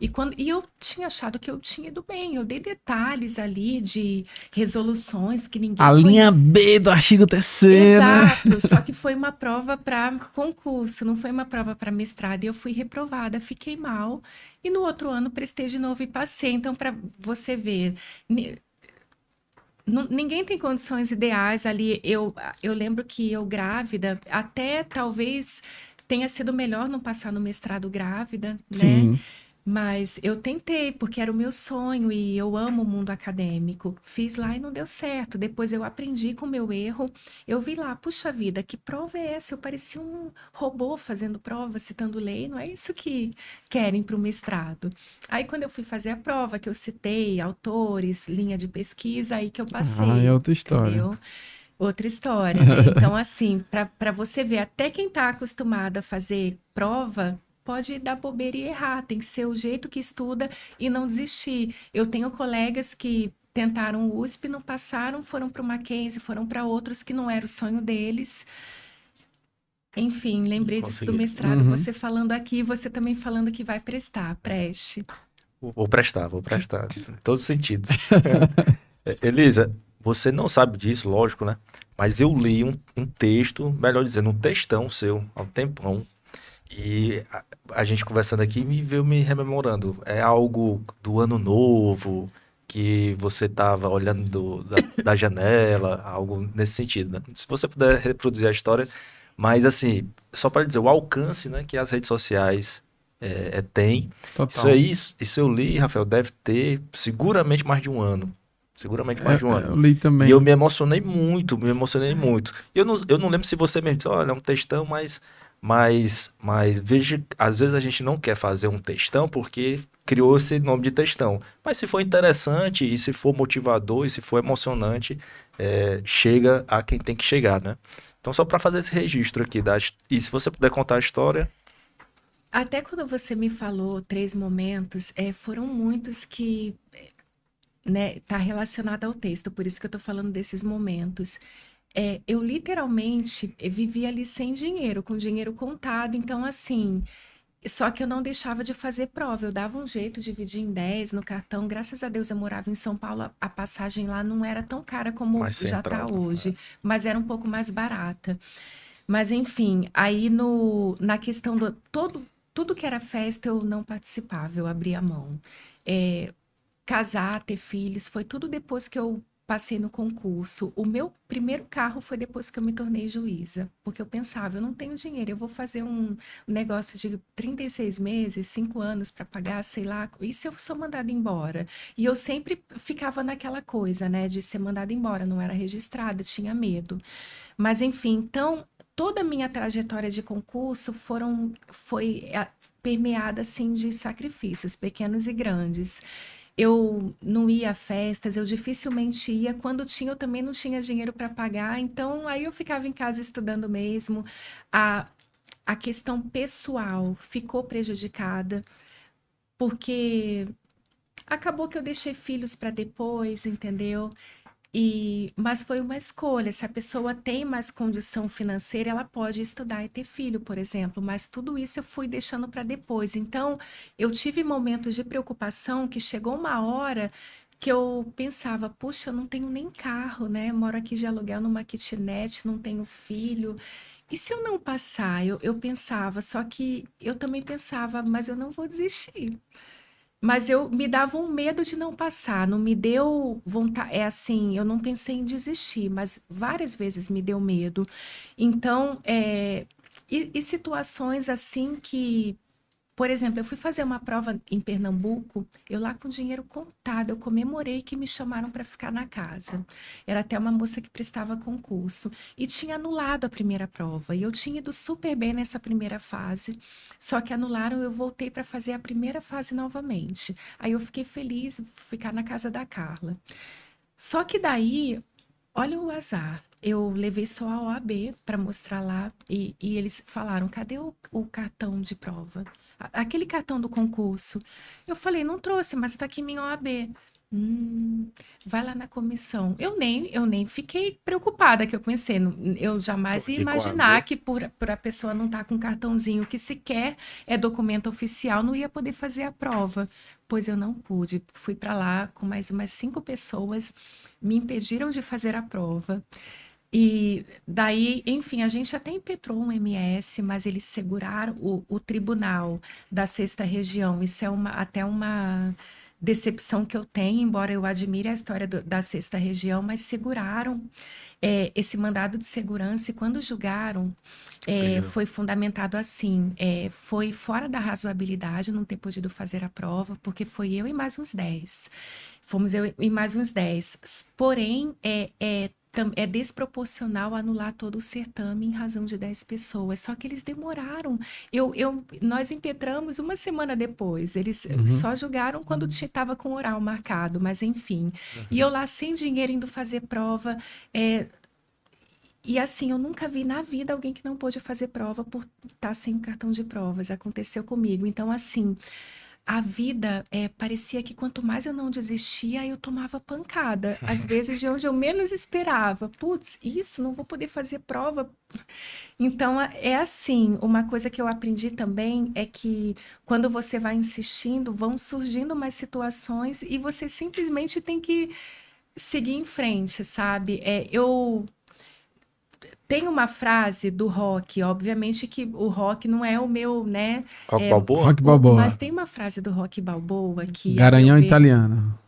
E, quando, e eu tinha achado que eu tinha ido bem. Eu dei detalhes ali de resoluções que ninguém. A linha B do artigo terceiro. Exato. <laughs> Só que foi uma prova para concurso, não foi uma prova para mestrado. E eu fui reprovada, fiquei mal. E no outro ano prestei de novo e passei. Então, para você ver, ninguém tem condições ideais ali. Eu, eu lembro que eu grávida, até talvez tenha sido melhor não passar no mestrado grávida, né? Sim. Mas eu tentei, porque era o meu sonho e eu amo o mundo acadêmico. Fiz lá e não deu certo. Depois eu aprendi com o meu erro. Eu vi lá, puxa vida, que prova é essa? Eu parecia um robô fazendo prova, citando lei. Não é isso que querem para o mestrado. Aí quando eu fui fazer a prova, que eu citei autores, linha de pesquisa, aí que eu ah, passei. Ah, é outra história. Entendeu? Outra história, né? <laughs> Então, assim, para você ver, até quem está acostumado a fazer prova pode dar bobeira e errar, tem que ser o jeito que estuda e não desistir. Eu tenho colegas que tentaram o USP, não passaram, foram para o Mackenzie, foram para outros que não era o sonho deles. Enfim, lembrei disso do mestrado, uhum. você falando aqui, você também falando que vai prestar, preste. Vou prestar, vou prestar, em todos os sentidos. <laughs> É, Elisa, você não sabe disso, lógico, né? Mas eu li um, um, texto, melhor dizendo, um textão seu, há um tempão, e a, a, gente conversando aqui me veio me rememorando. É algo do ano novo, que você estava olhando do, da, <laughs> da, janela, algo nesse sentido, né? Se você puder reproduzir a história. Mas, assim, só para dizer, o alcance né, que as redes sociais é, é Isso aí, é isso eu li, Rafael, deve ter seguramente mais de um ano. Seguramente mais é, de um é, ano. Eu li também. E eu me emocionei muito, me emocionei muito. Eu não, eu não lembro se você mesmo disse, olha, é um textão, mas mas, mas veja, às vezes a gente não quer fazer um textão porque criou esse nome de textão. Mas se for interessante e se for motivador e se for emocionante, é, chega a quem tem que chegar, né? Então, só para fazer esse registro aqui. Da, e se você puder contar a história, até quando você me falou três momentos, é, foram muitos que é, né, tá relacionado ao texto, por isso que eu estou falando desses momentos é, eu literalmente eh, vivia ali sem dinheiro, com dinheiro contado. Então, assim, só que eu não deixava de fazer prova, eu dava um jeito, dividia em 10 no cartão. Graças a Deus eu morava em São Paulo, a passagem lá não era tão cara como já está né? hoje, é. mas era um pouco mais barata. Mas enfim, aí no, na questão do todo, tudo que era festa eu não participava, eu abria mão. É, casar, ter filhos, foi tudo depois que eu passei no concurso. O meu primeiro carro foi depois que eu me tornei juíza, porque eu pensava, eu não tenho dinheiro, eu vou fazer um negócio de 36 meses, 5 anos para pagar, sei lá, e se eu sou mandada embora? E eu sempre ficava naquela coisa, né, de ser mandada embora, não era registrada, tinha medo. Mas enfim, então toda a minha trajetória de concurso foram foi eh, permeada assim de sacrifícios pequenos e grandes eu não ia a festas, eu dificilmente ia. Quando tinha, eu também não tinha dinheiro para pagar. Então, aí eu ficava em casa estudando mesmo. A, a questão pessoal ficou prejudicada, porque acabou que eu deixei filhos para depois, entendeu? E, mas foi uma escolha. Se a pessoa tem mais condição financeira, ela pode estudar e ter filho, por exemplo. Mas tudo isso eu fui deixando para depois. Então, eu tive momentos de preocupação que chegou uma hora que eu pensava, puxa, eu não tenho nem carro, né? Moro aqui de aluguel numa kitnet, não tenho filho. E se eu não passar? Eu, eu pensava, só que eu também pensava, mas eu não vou desistir. Mas eu me dava um medo de não passar, não me deu vontade. É assim, eu não pensei em desistir, mas várias vezes me deu medo. Então, é, e, e situações assim que por exemplo, eu fui fazer uma prova em Pernambuco, eu lá com dinheiro contado, eu comemorei que me chamaram para ficar na casa. Era até uma moça que prestava concurso e tinha anulado a primeira prova. E eu tinha ido super bem nessa primeira fase, só que anularam, eu voltei para fazer a primeira fase novamente. Aí eu fiquei feliz ficar na casa da Carla. Só que daí, olha o azar eu levei só a OAB para mostrar lá e, e, eles falaram: cadê o, o cartão de prova? aquele cartão do concurso. Eu falei, não trouxe, mas está aqui minha OAB. Hum, vai lá na comissão. Eu nem, eu nem fiquei preocupada que eu pensei, eu jamais ia imaginar que por, por a pessoa não estar tá com cartãozinho que sequer é documento oficial, não ia poder fazer a prova. Pois eu não pude. Fui para lá com mais umas cinco pessoas, me impediram de fazer a prova. E daí, enfim, a gente até impetrou um MS, mas eles seguraram o, o tribunal da sexta região. Isso é uma, até uma decepção que eu tenho, embora eu admire a história do, da sexta região, mas seguraram é, esse mandado de segurança e quando julgaram é, foi fundamentado assim, é, foi fora da razoabilidade não ter podido fazer a prova, porque foi eu e mais uns 10. Fomos eu e mais uns 10. Porém, é, é é desproporcional anular todo o certame em razão de 10 pessoas. Só que eles demoraram. Eu, eu, nós impetramos uma semana depois. Eles eh, uhum. só julgaram quando estava uhum. com oral marcado, mas enfim. Uhum. E eu lá sem dinheiro indo fazer prova. É... E assim, eu nunca vi na vida alguém que não pôde fazer prova por estar tá sem cartão de provas. Aconteceu comigo. Então, assim a vida é, parecia que quanto mais eu não desistia, eu tomava pancada. <laughs> Às vezes de onde eu menos esperava. Putz, isso, não vou poder fazer prova. Então é, é assim. Uma coisa que eu aprendi também é que quando você vai insistindo, vão surgindo mais situações e você simplesmente tem que seguir em frente, sabe? É, eu tem uma frase do rock, obviamente que o rock não é o meu, né? Rock é, Balboa? Rock Balboa. Mas tem uma frase do rock Balboa que. Garanhão italiano.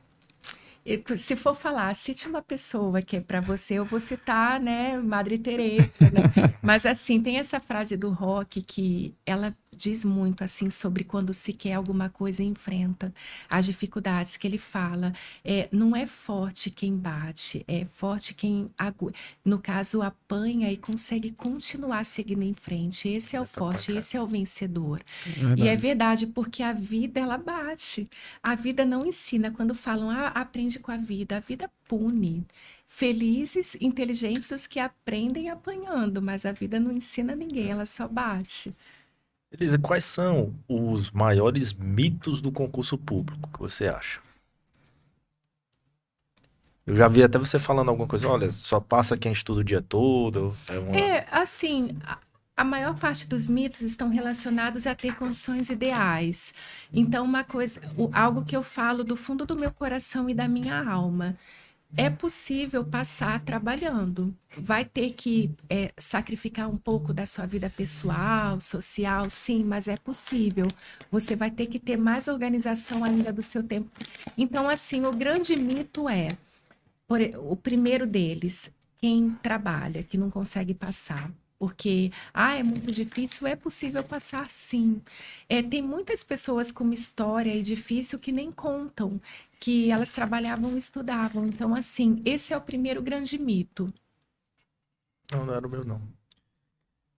Se for falar, cite uma pessoa que é para você, eu vou citar, né, Madre Teresa, né? <laughs> Mas assim, tem essa frase do rock que ela diz muito assim sobre quando se quer alguma coisa e enfrenta as dificuldades que ele fala é não é forte quem bate é forte quem agu... no caso apanha e consegue continuar seguindo em frente esse é o forte esse é o vencedor e é verdade porque a vida ela bate a vida não ensina quando falam ah, aprende com a vida a vida pune felizes, inteligentes os que aprendem apanhando, mas a vida não ensina ninguém, ela só bate. Elisa, quais são os maiores mitos do concurso público que você acha? Eu já vi até você falando alguma coisa, olha, só passa quem estuda o dia todo. É, uma... é assim, a maior parte dos mitos estão relacionados a ter condições ideais. Então, uma coisa, algo que eu falo do fundo do meu coração e da minha alma é possível passar trabalhando. Vai ter que é, sacrificar um pouco da sua vida pessoal, social, sim, mas é possível. Você vai ter que ter mais organização ainda do seu tempo. Então, assim, o grande mito é por, o primeiro deles, quem trabalha, que não consegue passar. Porque, ah, é muito difícil, é possível passar sim. É, tem muitas pessoas com uma história difícil que nem contam que elas trabalhavam e estudavam. Então, assim, esse é o primeiro grande mito. Não, não era o meu, não.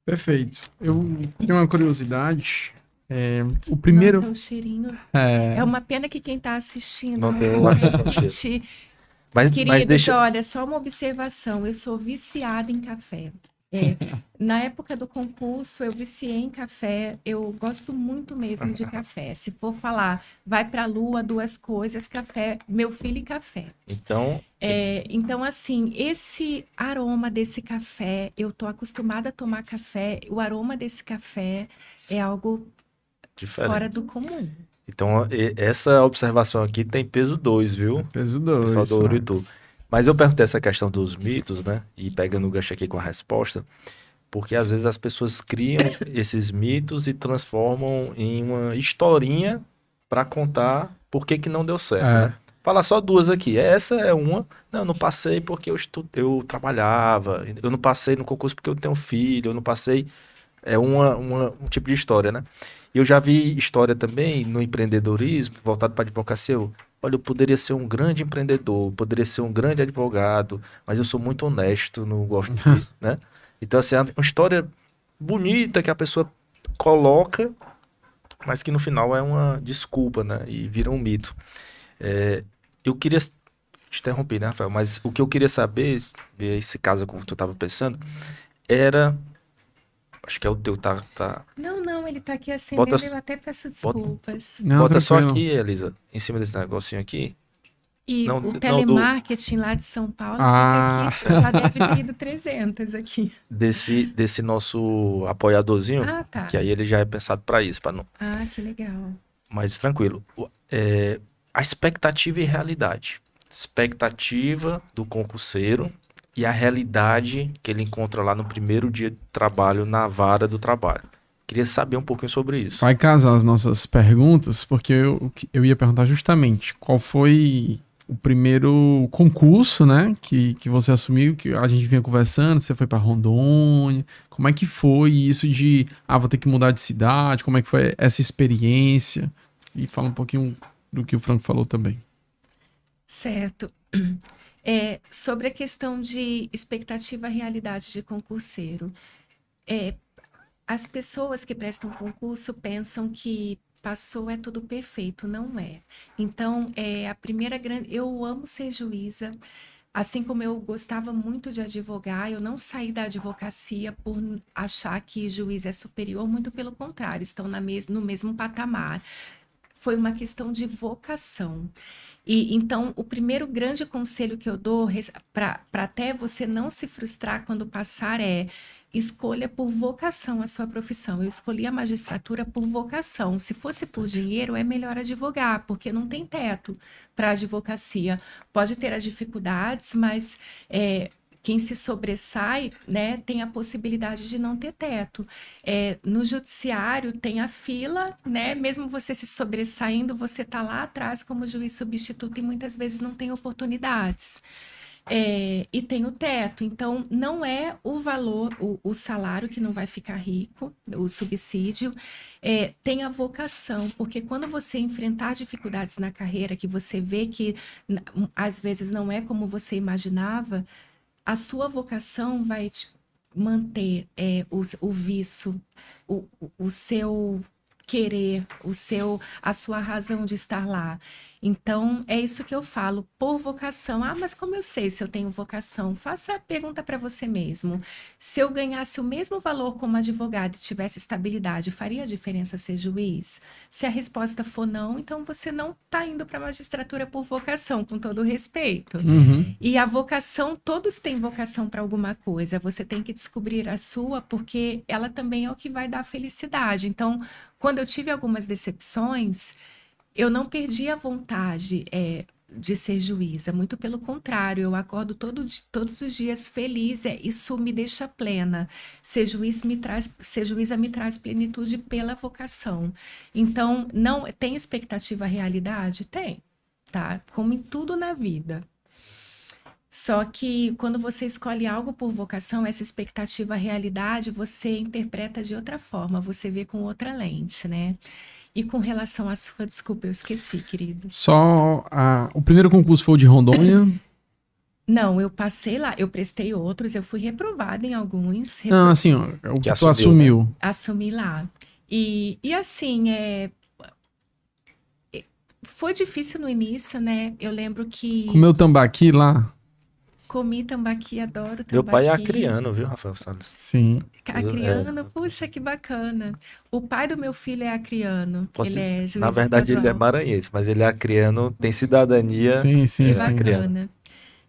Perfeito. Eu tenho uma curiosidade. É, o primeiro. Nossa, é um cheirinho. É... é uma pena que quem está assistindo. Não deu <laughs> Mas, Queridos, mas deixa... olha, só uma observação. Eu sou viciada em café. É, na época do concurso, eu viciei em café. Eu gosto muito mesmo de <laughs> café. Se for falar, vai para a lua, duas coisas, café, meu filho e café. Então. É, então, assim, esse aroma desse café, eu tô acostumada a tomar café. O aroma desse café é algo Diferente. fora do comum. Então, essa observação aqui tem peso 2, viu? Peso 2. Peso do né? Mas eu perguntei essa questão dos mitos, né? E pegando o gancho aqui com a resposta, porque às vezes as pessoas criam <coughs> esses mitos e transformam em uma historinha para contar por que, que não deu certo, é. né? Falar só duas aqui. Essa é uma. Não, não passei porque eu, estu... eu trabalhava. Eu não passei no concurso porque eu tenho filho. Eu não passei. É uma, uma um tipo de história, né? Eu já vi história também no empreendedorismo, voltado para a advocacia. Eu olha, eu poderia ser um grande empreendedor, poderia ser um grande advogado, mas eu sou muito honesto, não gosto de, <laughs> né? Então, assim, é uma história bonita que a pessoa coloca, mas que no final é uma desculpa, né? E vira um mito. É, eu queria te interromper, né, Rafael? Mas o que eu queria saber, ver esse caso como que tu estava pensando, era Acho que é o teu, tá, tá... Não, não, ele tá aqui assim, bota, eu até peço desculpas. Bota, não, bota só aqui, Elisa, em cima desse negocinho aqui. E não, o telemarketing não, do... lá de São Paulo ah. fica aqui, ah. já deve ter ido 300 aqui. Desse, desse nosso apoiadorzinho, ah, tá. que aí ele já é pensado para isso. não... Ah, que legal. Mas tranquilo. É, a expectativa e realidade. Expectativa do concurseiro, e a realidade que ele encontra lá no primeiro dia de trabalho na vara do trabalho. Queria saber um pouquinho sobre isso. Vai casar as nossas perguntas, porque eu, eu ia perguntar justamente qual foi o primeiro concurso, né, que, que você assumiu, que a gente vinha conversando, você foi para Rondônia, como é que foi isso de, ah, vou ter que mudar de cidade, como é que foi essa experiência? E fala um pouquinho do que o Franco falou também. Certo. É, sobre a questão de expectativa realidade de concurseiro. É, as pessoas que prestam concurso pensam que passou é tudo perfeito, não é. Então, é a primeira grande. Eu amo ser juíza. Assim como eu gostava muito de advogar, eu não saí da advocacia por achar que juiz é superior, muito pelo contrário, estão na mes... no mesmo patamar. Foi uma questão de vocação. E então, o primeiro grande conselho que eu dou para até você não se frustrar quando passar é escolha por vocação a sua profissão. Eu escolhi a magistratura por vocação. Se fosse por dinheiro, é melhor advogar, porque não tem teto para advocacia. Pode ter as dificuldades, mas é, quem se sobressai né, tem a possibilidade de não ter teto. É, no judiciário tem a fila, né? Mesmo você se sobressaindo, você está lá atrás como juiz substituto e muitas vezes não tem oportunidades. É, e tem o teto. Então, não é o valor, o, o salário que não vai ficar rico, o subsídio, é, tem a vocação, porque quando você enfrentar dificuldades na carreira, que você vê que às vezes não é como você imaginava, a sua vocação vai te manter é, o, o vício, o, o seu querer, o seu, a sua razão de estar lá. Então, é isso que eu falo, por vocação. Ah, mas como eu sei se eu tenho vocação? Faça a pergunta para você mesmo. Se eu ganhasse o mesmo valor como advogado e tivesse estabilidade, faria diferença ser juiz? Se a resposta for não, então você não está indo para a magistratura por vocação, com todo respeito. Uhum. E a vocação, todos têm vocação para alguma coisa. Você tem que descobrir a sua, porque ela também é o que vai dar felicidade. Então, quando eu tive algumas decepções, eu não perdi a vontade é, de ser juíza, muito pelo contrário, eu acordo todo, todos os dias feliz, é, isso me deixa plena. Ser, juiz me traz, ser juíza me traz plenitude pela vocação. Então, não tem expectativa realidade? Tem, tá? Como em tudo na vida. Só que quando você escolhe algo por vocação, essa expectativa realidade, você interpreta de outra forma, você vê com outra lente, né? E com relação à sua, desculpa, eu esqueci, querido. Só a... o primeiro concurso foi o de Rondônia. <coughs> Não, eu passei lá, eu prestei outros, eu fui reprovada em alguns. Ah, Repro... Não, assim, o que, que tu assumiu. Né? Assumi lá. E, e assim, é, é... foi difícil no início, né? Eu lembro que. Comeu tambaqui lá? Comi tambaqui, adoro tambaqui. Meu pai é acriano, viu, Rafael Salles? Sim. Acriano, eu, é... puxa, que bacana. O pai do meu filho é acriano. Posso... Ele é juiz Na verdade, estadual. ele é maranhense, mas ele é acriano, tem cidadania. Sim, sim, é que sim. bacana.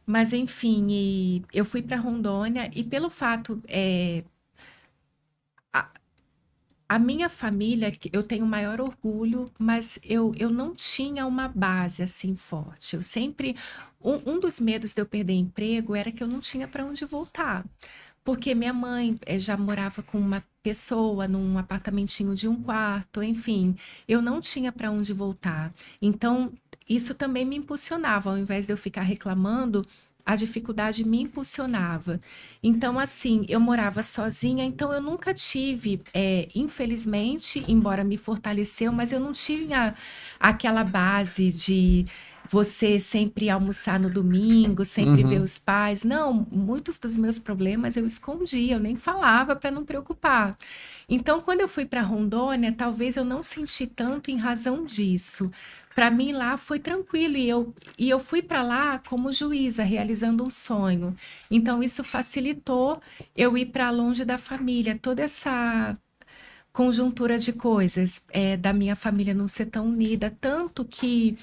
Mas, enfim, eu fui para Rondônia e pelo fato é, a minha família, eu tenho o maior orgulho, mas eu, eu não tinha uma base assim forte. Eu sempre. Um, um dos medos de eu perder emprego era que eu não tinha para onde voltar. Porque minha mãe eh, já morava com uma pessoa num apartamentinho de um quarto, enfim, eu não tinha para onde voltar. Então, isso também me impulsionava, ao invés de eu ficar reclamando, a dificuldade me impulsionava. Então, assim, eu morava sozinha, então eu nunca tive, é, infelizmente, embora me fortaleceu, mas eu não tinha aquela base de você sempre almoçar no domingo, sempre uhum. ver os pais. Não, muitos dos meus problemas eu escondia, eu nem falava para não preocupar. Então, quando eu fui para Rondônia, talvez eu não senti tanto em razão disso, para mim lá foi tranquilo e eu, e eu fui para lá como juíza, realizando um sonho. Então isso facilitou eu ir para longe da família, toda essa conjuntura de coisas é, da minha família não ser tão unida, tanto que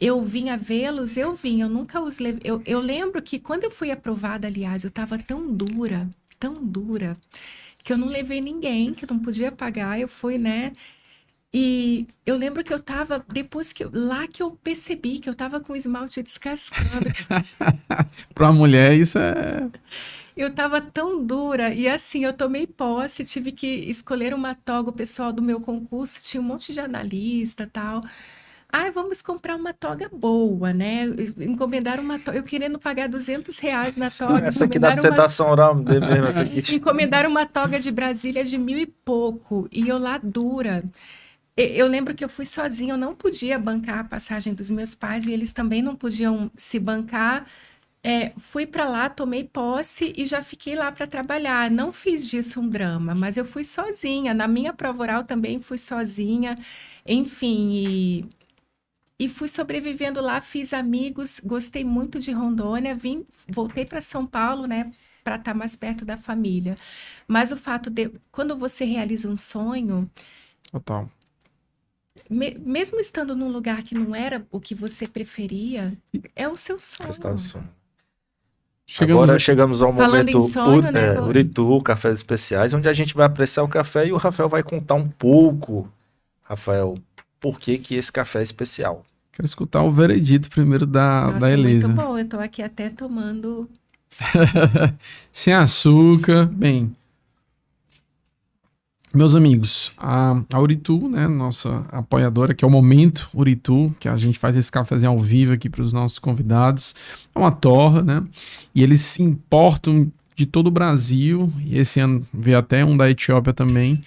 eu vinha vê-los, eu vim, eu nunca os levei. Eu, eu lembro que quando eu fui aprovada, aliás, eu estava tão dura, tão dura, que eu não levei ninguém, que eu não podia pagar, eu fui, né? E eu lembro que eu tava, depois que eu, lá que eu percebi que eu tava com esmalte descascado. <laughs> Para mulher, isso é. Eu tava tão dura e assim, eu tomei posse, tive que escolher uma toga. O pessoal do meu concurso tinha um monte de analista tal. Ah, vamos comprar uma toga boa, né? Encomendaram uma toga. Eu querendo pagar 200 reais na toga. Essa aqui da sustentação oral, mesmo, assim. <laughs> Encomendaram uma toga de Brasília de mil e pouco. E eu lá dura. Eu lembro que eu fui sozinha, eu não podia bancar a passagem dos meus pais e eles também não podiam se bancar. É, fui para lá, tomei posse e já fiquei lá para trabalhar. Não fiz disso um drama, mas eu fui sozinha. Na minha prova oral também fui sozinha. Enfim, e, e fui sobrevivendo lá, fiz amigos, gostei muito de Rondônia. Vim, voltei para São Paulo, né, para estar tá mais perto da família. Mas o fato de quando você realiza um sonho, Total me, mesmo estando num lugar que não era o que você preferia, é o seu sono. Chegamos Agora a... chegamos ao Falando momento sono, né, é, Uritu, Cafés Especiais, onde a gente vai apreciar o café e o Rafael vai contar um pouco, Rafael, por que, que esse café é especial. Quero escutar o veredito primeiro da, Nossa, da é Elisa. Muito bom, eu tô aqui até tomando. <laughs> Sem açúcar, bem, meus amigos, a, a Uritu, né, nossa apoiadora, que é o Momento Uritu, que a gente faz esse cafezinho ao vivo aqui para os nossos convidados, é uma torre né? E eles se importam de todo o Brasil, e esse ano veio até um da Etiópia também,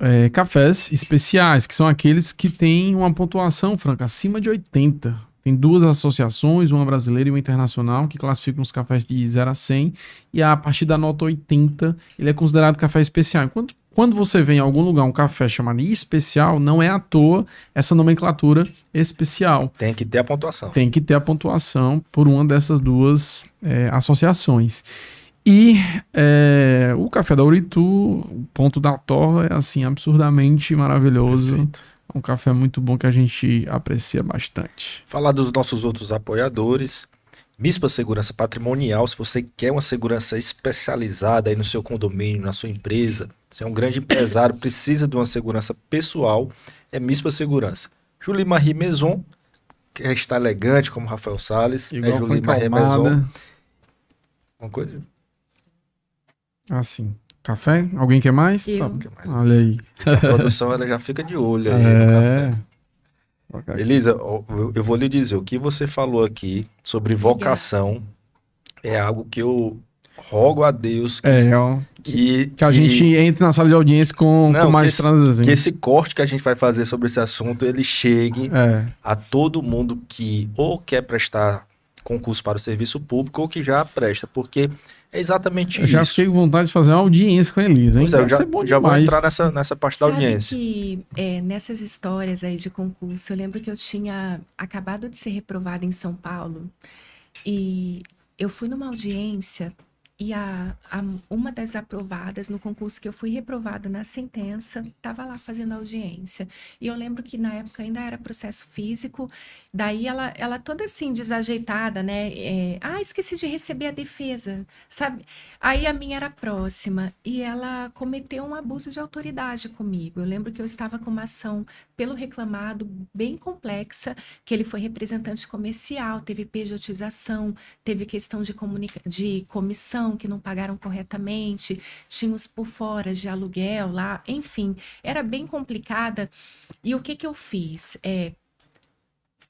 é, cafés especiais, que são aqueles que têm uma pontuação, Franca, acima de 80. Tem duas associações, uma brasileira e uma internacional, que classificam os cafés de 0 a 100, e a partir da nota 80, ele é considerado café especial. Enquanto quando você vê em algum lugar um café chamado especial, não é à toa essa nomenclatura especial. Tem que ter a pontuação. Tem que ter a pontuação por uma dessas duas é, associações. E é, o café da Uritu, o ponto da torre, é assim, absurdamente maravilhoso. Perfeito. É um café muito bom que a gente aprecia bastante. Falar dos nossos outros apoiadores. MISPA Segurança Patrimonial, se você quer uma segurança especializada aí no seu condomínio, na sua empresa, se é um grande empresário, precisa de uma segurança pessoal, é MISPA Segurança. Julie Marie Maison, que é está elegante como Rafael Salles, é Igual é Julie Marie Maison. Uma coisa? Assim. Café? Alguém quer mais? Eu. Tá. Quer mais? Olha aí. A produção ela já fica de olho aí é... no café. Elisa, eu vou lhe dizer, o que você falou aqui sobre vocação é algo que eu rogo a Deus que, é, que, que, a que... gente entre na sala de audiência com, Não, com mais trans. Que esse corte que a gente vai fazer sobre esse assunto, ele chegue é. a todo mundo que ou quer prestar concurso para o serviço público ou que já presta, porque é exatamente eu isso. Já fiquei com vontade de fazer uma audiência com a Elisa, hein? Pois é, eu já, ser bom já vou entrar nessa, nessa parte Sabe da audiência. Que, é, nessas histórias aí de concurso, eu lembro que eu tinha acabado de ser reprovada em São Paulo e eu fui numa audiência e a, a, uma das aprovadas no concurso que eu fui reprovada na sentença estava lá fazendo audiência. E eu lembro que na época ainda era processo físico Daí ela, ela toda assim, desajeitada, né? É, ah, esqueci de receber a defesa, sabe? Aí a minha era próxima e ela cometeu um abuso de autoridade comigo. Eu lembro que eu estava com uma ação pelo reclamado bem complexa, que ele foi representante comercial, teve pejotização, teve questão de, comunica de comissão que não pagaram corretamente, tinha os por fora de aluguel lá, enfim, era bem complicada. E o que que eu fiz? É,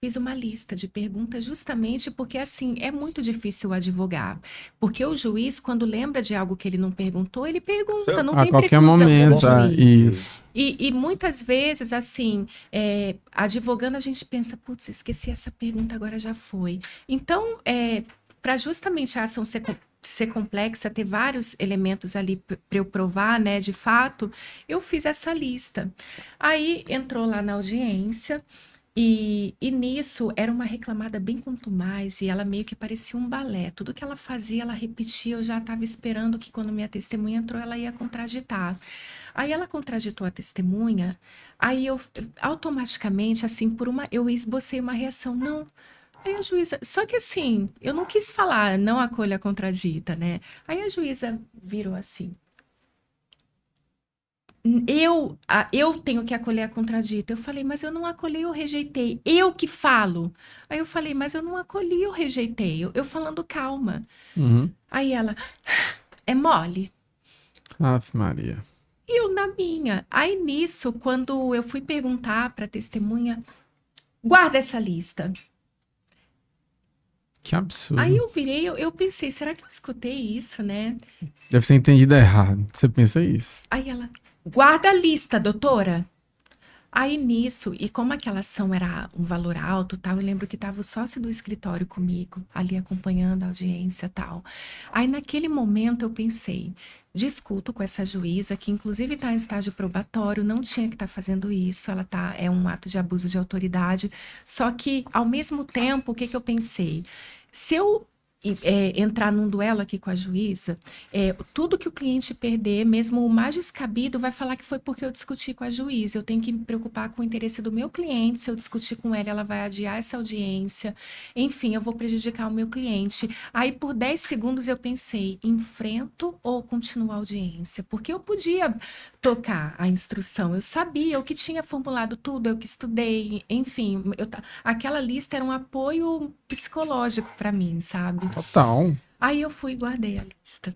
fiz uma lista de perguntas justamente porque, assim, é muito difícil advogar. Porque o juiz, quando lembra de algo que ele não perguntou, ele pergunta, não a qualquer momento, é, isso. E, e, muitas vezes, assim, é, advogando, a gente pensa, putz, esqueci essa pergunta, agora já foi. Então, é, para justamente a ação ser ser complexa, ter vários elementos ali para eu provar, né, de fato, eu fiz essa lista. Aí entrou lá na audiência, e, e, nisso era uma reclamada bem quanto mais, e ela meio que parecia um balé. Tudo que ela fazia, ela repetia. Eu já estava esperando que quando minha testemunha entrou, ela ia contraditar. Aí ela contraditou a testemunha, aí eu automaticamente, assim, por uma. Eu esbocei uma reação, não. Aí a juíza. Só que assim, eu não quis falar, não acolha a contradita, né? Aí a juíza virou assim: eu, eu tenho que acolher a contradita. Eu falei, mas eu não acolhi, eu rejeitei. Eu que falo. Aí eu falei, mas eu não acolhi, eu rejeitei. Eu, eu falando calma. Uhum. Aí ela, é mole. Ave Maria. E eu na minha. Aí nisso, quando eu fui perguntar para testemunha, guarda essa lista. Que absurdo. Aí eu virei, eu, eu, pensei, será que eu escutei isso, né? Deve ser entendida errado. Você pensa isso. Aí ela, Guarda a lista, doutora. Aí nisso, e como aquela ação era um valor alto, tal, eu lembro que estava o sócio do escritório comigo, ali acompanhando a audiência, tal. Aí naquele momento eu pensei, discuto com essa juíza que inclusive está em estágio probatório, não tinha que estar tá fazendo isso, ela tá é um ato de abuso de autoridade. Só que ao mesmo tempo, o que que eu pensei? Se eu é, entrar num duelo aqui com a juíza, é, tudo que o cliente perder, mesmo o mais descabido, vai falar que foi porque eu discuti com a juíza. Eu tenho que me preocupar com o interesse do meu cliente. Se eu discutir com ela, ela vai adiar essa audiência. Enfim, eu vou prejudicar o meu cliente. Aí, por 10 segundos, eu pensei: enfrento ou continuo a audiência? Porque eu podia tocar a instrução. Eu sabia, eu que tinha formulado tudo, eu que estudei. Enfim, eu, aquela lista era um apoio psicológico para mim, sabe? Total. Aí eu fui e guardei a lista.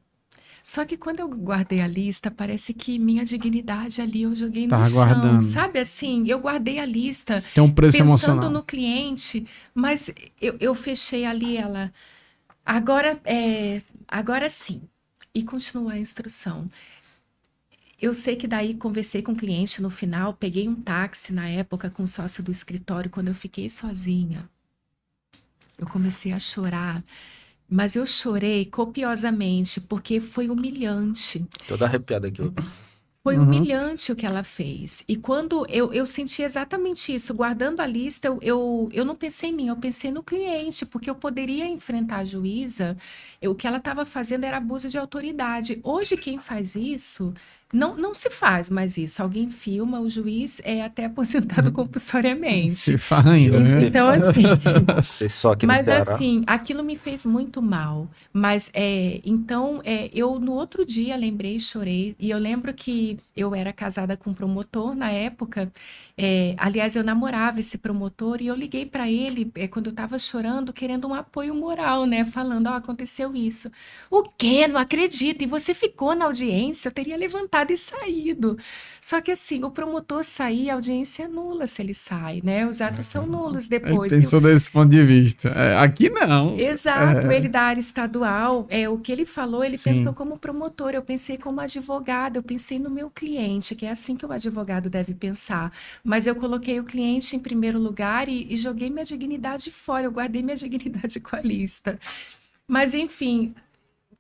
Só que quando eu guardei a lista, parece que minha dignidade ali eu joguei no tá chão. Guardando. Sabe assim, eu guardei a lista Tem um preço pensando emocional. no cliente, mas eu, eu fechei ali ela. Agora, é, agora sim. E continua a instrução. Eu sei que daí conversei com o cliente no final, peguei um táxi na época com o sócio do escritório, quando eu fiquei sozinha. Eu comecei a chorar. Mas eu chorei copiosamente porque foi humilhante. Toda arrepiada aqui. Foi uhum. humilhante o que ela fez. E quando eu, eu senti exatamente isso, guardando a lista, eu, eu, eu não pensei em mim, eu pensei no cliente, porque eu poderia enfrentar a juíza. Eu, o que ela estava fazendo era abuso de autoridade. Hoje, quem faz isso não, não se faz mais isso. Alguém filma, o juiz é até aposentado hum. compulsoriamente. Se faz ainda, né? Então, assim. <laughs> só que mas, assim, aquilo me fez muito mal. Mas, é, então, é, eu no outro dia lembrei, chorei. E eu lembro que eu era casada com um promotor na época. É, aliás, eu namorava esse promotor e eu liguei para ele é, quando eu estava chorando, querendo um apoio moral, né? Falando: Ó, oh, aconteceu isso. O quê? Não acredito. E você ficou na audiência? Eu teria levantado entrado e saído. Só que assim, o promotor sair, a audiência é nula se ele sai, né? Os atos é, são uhum. nulos depois. Tem todo desse ponto de vista. É, aqui não. Exato, é... ele da área estadual, é o que ele falou, ele Sim. pensou como promotor, eu pensei como advogado, eu pensei no meu cliente, que é assim que o advogado deve pensar. Mas eu coloquei o cliente em primeiro lugar e, e joguei minha dignidade fora, eu guardei minha <laughs> dignidade com a lista. Mas enfim,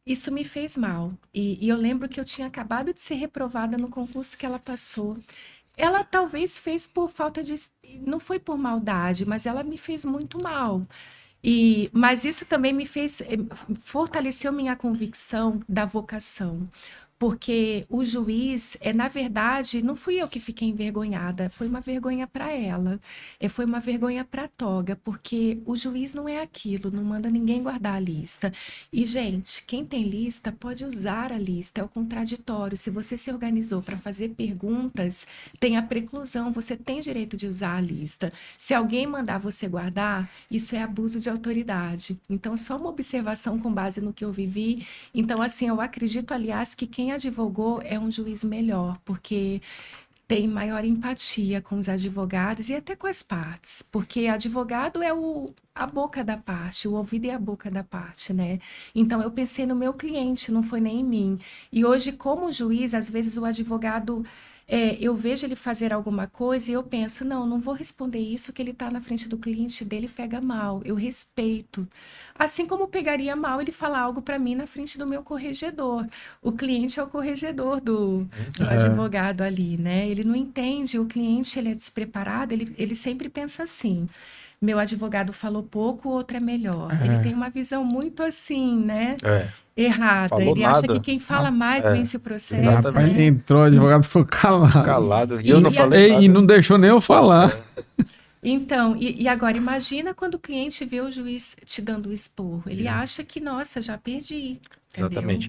isso me fez mal. E, e eu lembro que eu tinha acabado de ser reprovada no concurso que ela passou. Ela talvez fez por falta de. Não foi por maldade, mas ela me fez muito mal. E, mas isso também me fez eh, fortaleceu minha convicção da vocação, porque o juiz, é na verdade, não fui eu que fiquei envergonhada, foi uma vergonha para ela, é, foi uma vergonha para toga, porque o juiz não é aquilo, não manda ninguém guardar a lista. E gente, quem tem lista pode usar a lista, é o contraditório. Se você se organizou para fazer perguntas, tem a preclusão, você tem direito de usar a lista. Se alguém mandar você guardar, isso é abuso de autoridade. Então, só uma observação com base no que eu vivi. Então, assim, eu acredito, aliás, que quem quem advogou é um juiz melhor, porque tem maior empatia com os advogados e até com as partes, porque advogado é o, a boca da parte, o ouvido é a boca da parte, né? Então eu pensei no meu cliente, não foi nem em mim. E hoje, como juiz, às vezes o advogado é, eu vejo ele fazer alguma coisa e eu penso, não, não vou responder isso, que ele está na frente do cliente dele pega mal, eu respeito. Assim como pegaria mal ele falar algo para mim na frente do meu corregedor. O cliente é o corregedor do, do é. advogado ali, né? Ele não entende, o cliente ele é despreparado, ele, ele sempre pensa assim meu advogado falou pouco, o outro é melhor. É. Ele tem uma visão muito assim, né? É errada. ele nada. acha que quem fala ah, mais ah, vence o processo. Né? Entrou, o advogado ficou calado. Calado, e, eu não e falei. A... E não deixou nem eu falar. É. Então, e, e, agora imagina quando o cliente vê o juiz te dando o esporro. Ele é. acha que, nossa, já perdi. Entendeu? Exatamente.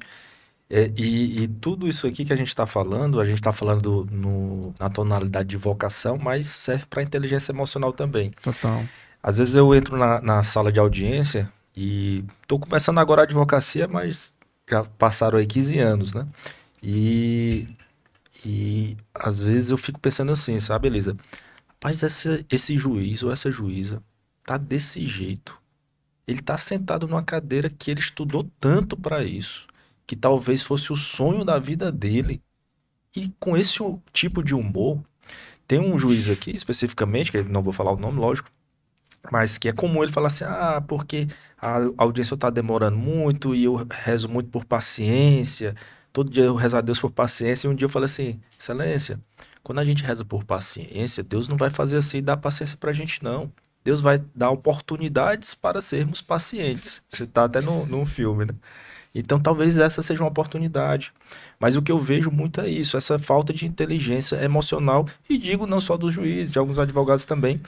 E, e, tudo isso aqui que a gente está falando, a gente está falando no, na tonalidade de vocação, mas serve para inteligência emocional também. Total. Às vezes eu entro na, na sala de audiência e estou começando agora a advocacia, mas já passaram aí 15 anos, né? E, e às vezes eu fico pensando assim, sabe, beleza? Mas esse juiz ou essa juíza tá desse jeito. Ele tá sentado numa cadeira que ele estudou tanto para isso, que talvez fosse o sonho da vida dele. E com esse tipo de humor, tem um juiz aqui especificamente, que não vou falar o nome, lógico, mas que é comum ele falar assim: ah, porque a audiência está demorando muito e eu rezo muito por paciência. Todo dia eu rezo a Deus por paciência. E um dia eu falei assim: Excelência, quando a gente reza por paciência, Deus não vai fazer assim e dar paciência para a gente, não. Deus vai dar oportunidades para sermos pacientes. Você está até no, num filme, né? Então talvez essa seja uma oportunidade. Mas o que eu vejo muito é isso, essa falta de inteligência emocional, e digo não só dos juízes, de alguns advogados também,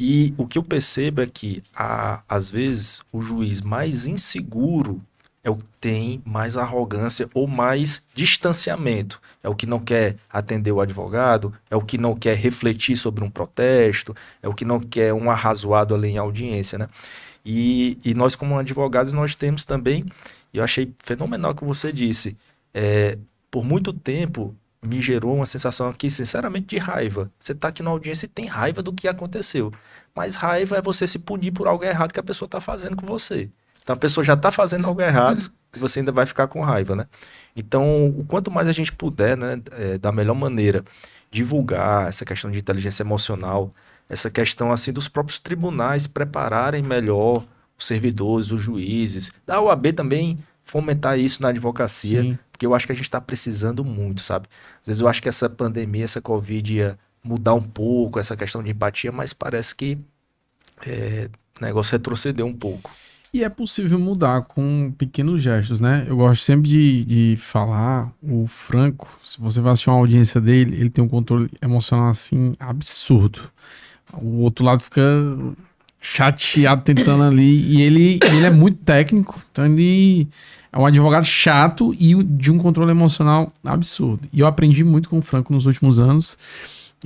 e o que eu percebo é que, a, às vezes, o juiz mais inseguro é o que tem mais arrogância ou mais distanciamento. É o que não quer atender o advogado, é o que não quer refletir sobre um protesto, é o que não quer um arrazoado além em audiência, né? E, e, nós, como advogados, nós temos também, eu achei fenomenal o que você disse, é, por muito tempo me gerou uma sensação aqui, sinceramente, de raiva. Você está aqui na audiência e tem raiva do que aconteceu. Mas raiva é você se punir por algo errado que a pessoa está fazendo com você. Então a pessoa já está fazendo algo errado <laughs> e você ainda vai ficar com raiva, né? Então, o quanto mais a gente puder, né, é, da melhor maneira, divulgar essa questão de inteligência emocional, essa questão assim dos próprios tribunais prepararem melhor os servidores, os juízes. Da OAB também fomentar isso na advocacia, Sim. porque eu acho que a gente está precisando muito, sabe? Às vezes eu acho que essa pandemia, essa Covid ia mudar um pouco essa questão de empatia, mas parece que é, o negócio retrocedeu um pouco. E é possível mudar com pequenos gestos, né? Eu gosto sempre de, de falar, o Franco, se você vai assistir uma audiência dele, ele tem um controle emocional assim absurdo. O outro lado fica chateado tentando ali. E ele, ele é muito técnico, então ele é um advogado chato e de um controle emocional absurdo. E eu aprendi muito com o Franco nos últimos anos.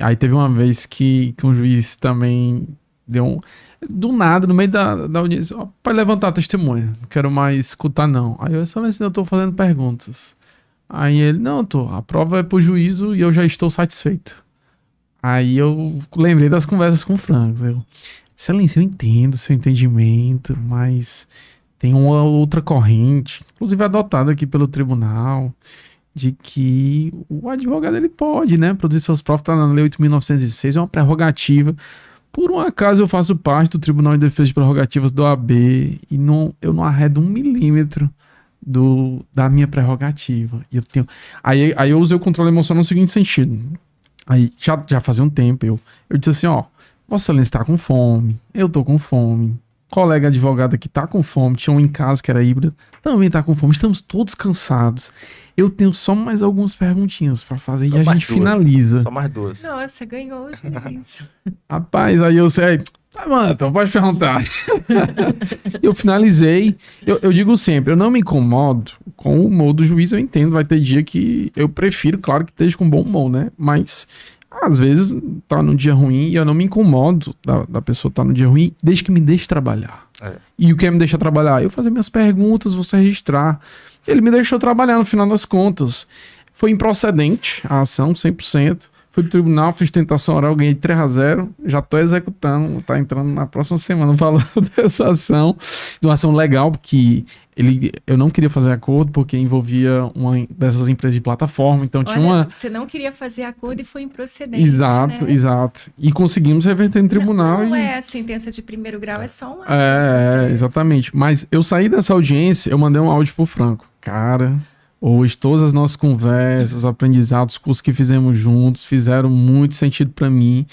Aí teve uma vez que, que um juiz também deu um. Do nada, no meio da, da audiência, ó, pode levantar a testemunha, não quero mais escutar, não. Aí eu só eu tô fazendo perguntas. Aí ele, não, tô, a prova é pro juízo e eu já estou satisfeito. Aí eu lembrei das conversas com o Franco. Eu, Excelência, eu entendo o seu entendimento, mas tem uma outra corrente, inclusive adotada aqui pelo tribunal, de que o advogado ele pode, né, produzir seus próprios, tá na lei 8.906, é uma prerrogativa. Por um acaso eu faço parte do Tribunal de Defesa de Prerrogativas do AB e não, eu não arredo um milímetro do, da minha prerrogativa. E eu tenho, aí, aí eu usei o controle emocional no seguinte sentido. Aí já, já fazia um tempo eu, eu disse assim, ó, Vossa Excelência está com fome, eu tô com fome, colega advogada que tá com fome, tinha um em casa que era híbrido, também tá com fome, estamos todos cansados. Eu tenho só mais algumas perguntinhas para fazer só e a gente duas. finaliza. Só mais duas. Nossa, você ganhou hoje, né, <laughs> Rapaz, aí eu sei. Ah, mano, então pode perguntar. <laughs> eu finalizei. Eu, eu, digo sempre, eu não me incomodo com o humor do juiz, eu entendo. Vai ter dia que eu prefiro, claro que esteja com bom humor, né? Mas às vezes tá num dia ruim e eu não me incomodo da, da pessoa estar tá num dia ruim, desde que me deixe trabalhar. É. E o que é me deixar trabalhar? Eu fazer minhas perguntas, você registrar. Ele me deixou trabalhar no final das contas. Foi improcedente a ação, 100%. Fui pro tribunal, fiz tentação oral, ganhei 3 a 0 Já tô executando, tá entrando na próxima semana falando <laughs> dessa ação. De uma ação legal, porque ele, eu não queria fazer acordo porque envolvia uma dessas empresas de plataforma, então Olha, tinha uma... Você não queria fazer acordo e foi improcedente, né? Exato, né? exato. E conseguimos reverter no tribunal não, não e... é sentença de primeiro grau, é só uma... É, é, exatamente. Mas eu saí dessa audiência, eu mandei um áudio pro Franco. Cara, hoje todas as nossas conversas, aprendizados, cursos que fizemos juntos fizeram muito sentido para mim,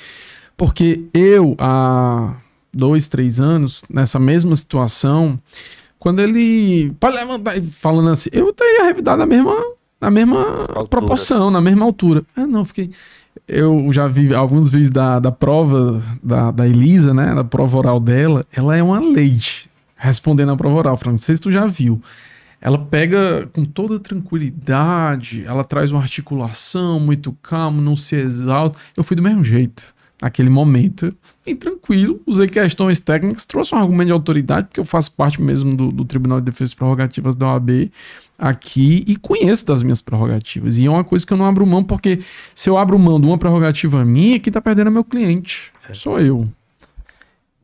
porque eu, há dois, três anos, nessa mesma situação quando ele. Pode levantar. Falando assim, eu teria revidado na mesma, na mesma altura. proporção, na mesma altura. Ah, não, fiquei. Eu já vi alguns vídeos da, da prova da, da Elisa, né? Da prova oral dela. Ela é uma lady. Respondendo a prova oral, francês. tu já viu ela pega com toda tranquilidade, ela traz uma articulação muito calma, não se exalta. Eu fui do mesmo jeito. Naquele momento, tranquilo, usei questões técnicas, trouxe um argumento de autoridade, porque eu faço parte mesmo do, do Tribunal de Defesa de Prerrogativas da OAB aqui e conheço das minhas prerrogativas. E é uma coisa que eu não abro mão, porque se eu abro mão de uma prerrogativa minha, quem tá perdendo é meu cliente. É. Sou eu.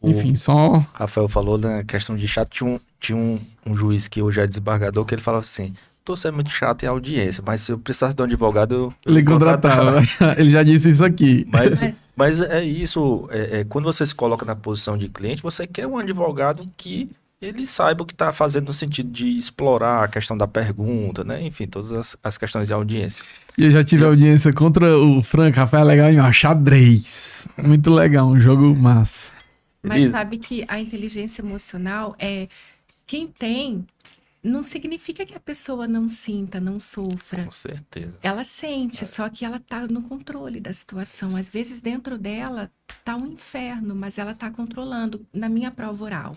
O Enfim, só. Rafael falou na questão de chato, tinha um, tinha um, um juiz que hoje é desembargador, que ele falava assim: torcer muito chato em audiência, mas se eu precisasse de um advogado, eu. Ele contratava. <laughs> Ele já disse isso aqui. Mas, é. mas é isso. É, é, quando você se coloca na posição de cliente, você quer um advogado que ele saiba o que está fazendo no sentido de explorar a questão da pergunta, né? Enfim, todas as, as questões de audiência. E eu já tive audiência contra o Frank Rafael Legal em xadrez. Muito legal, um jogo massa. Mas sabe que a inteligência emocional é quem tem não significa que a pessoa não sinta, não sofra. Com certeza. Ela sente, é. só que ela tá no controle da situação. Às vezes dentro dela tá um inferno, mas ela tá controlando. Na minha prova oral,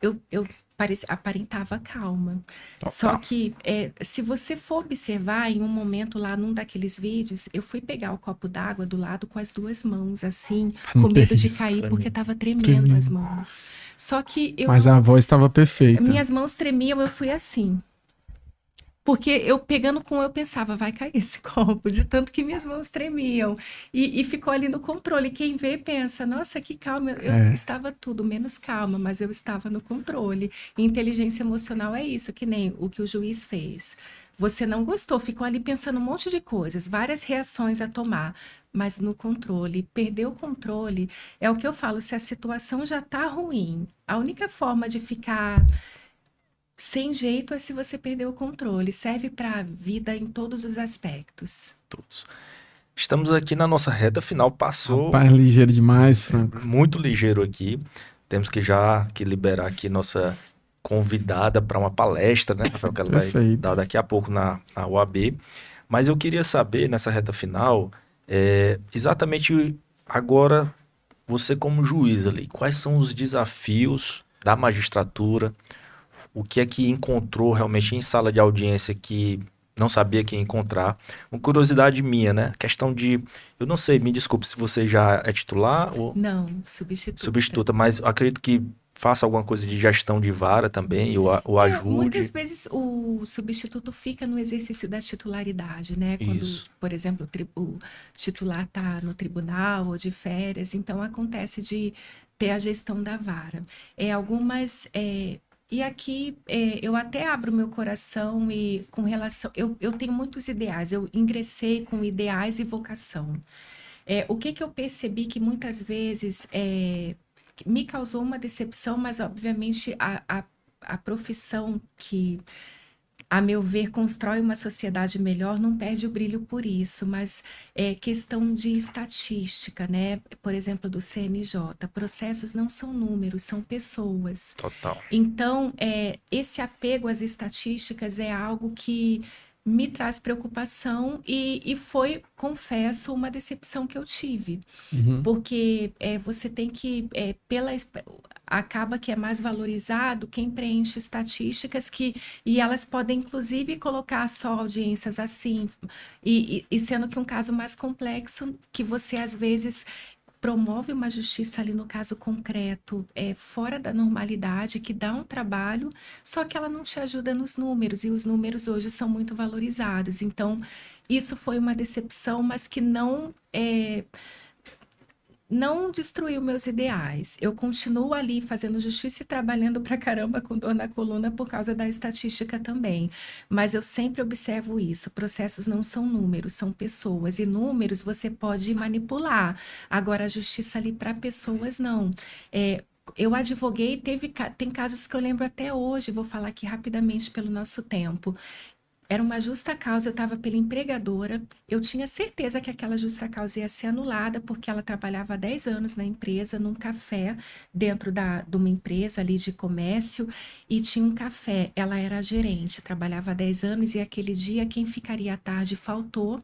eu, eu parecia, aparentava calma. Só tá. que é, se você for observar em um momento lá num daqueles vídeos, eu fui pegar o copo d'água do lado com as duas mãos, assim, ah, não com medo de cair, porque estava tremendo, tremendo, as mãos. Só que eu. Mas a voz estava perfeita. Minhas mãos tremiam, eu fui assim. Porque eu pegando com eu pensava, vai cair esse <laughs> copo, de tanto que minhas mãos tremiam. E, e ficou ali no controle. Quem vê pensa, nossa, que calma. Eu é. estava tudo menos calma, mas eu estava no controle. inteligência emocional é isso, que nem o que o juiz fez. Você não gostou, ficou ali pensando um monte de coisas, várias reações a tomar, mas no controle. Perder o controle é o que eu falo, se a situação já está ruim, a única forma de ficar sem jeito é se você perder o controle. Serve para a vida em todos os aspectos. Todos. Estamos aqui na nossa reta final. Passou. Rapaz, ligeiro demais, Franco. Muito ligeiro aqui. Temos que já que liberar aqui nossa convidada para uma palestra, né, Rafael, que ela vai dar daqui a pouco na, na UAB. Mas eu queria saber, nessa reta final, é, exatamente agora, você como juiz ali, quais são os desafios da magistratura, o que é que encontrou realmente em sala de audiência que não sabia quem encontrar. Uma curiosidade minha, né? Questão de. Eu não sei, me desculpe se você já é titular ou. Não, substituta. Substituta, mas acredito que faça alguma coisa de gestão de vara também, ou, ou é, ajude. muitas vezes o substituto fica no exercício da titularidade, né? Quando, Isso. por exemplo, o titular está no tribunal ou de férias, então acontece de ter a gestão da vara. É, algumas. É, e aqui é, eu até abro meu coração e com relação. Eu, eu tenho muitos ideais, eu ingressei com ideais e vocação. É, o que, que eu percebi que muitas vezes é, me causou uma decepção, mas obviamente a, a, a profissão que a meu ver, constrói uma sociedade melhor, não perde o brilho por isso, mas é questão de estatística, né? Por exemplo, do CNJ, processos não são números, são pessoas. Total. Então, é, esse apego às estatísticas é algo que me traz preocupação e, e foi, confesso, uma decepção que eu tive. Uhum. Porque é, você tem que, é, pela, acaba que é mais valorizado quem preenche estatísticas que e elas podem inclusive colocar só audiências assim e, e, e sendo que um caso mais complexo que você às vezes promove uma justiça ali no caso concreto é, fora da normalidade, que dá um trabalho, só que ela não te ajuda nos números, e os números hoje são muito valorizados. Então, isso foi uma decepção, mas que não é, não destruiu meus ideais. Eu continuo ali fazendo justiça e trabalhando pra caramba com dor na coluna por causa da estatística também. Mas eu sempre observo isso. Processos não são números, são pessoas. E números você pode manipular. Agora, a justiça ali para pessoas, não. É, eu advoguei, teve tem casos que eu lembro até hoje, vou falar aqui rapidamente pelo nosso tempo. Era uma justa causa, eu estava pela empregadora, eu tinha certeza que aquela justa causa ia ser anulada, porque ela trabalhava há 10 anos na empresa, num café, dentro da, de uma empresa ali de comércio, e tinha um café. Ela era gerente, trabalhava há 10 anos, e aquele dia quem ficaria à tarde faltou,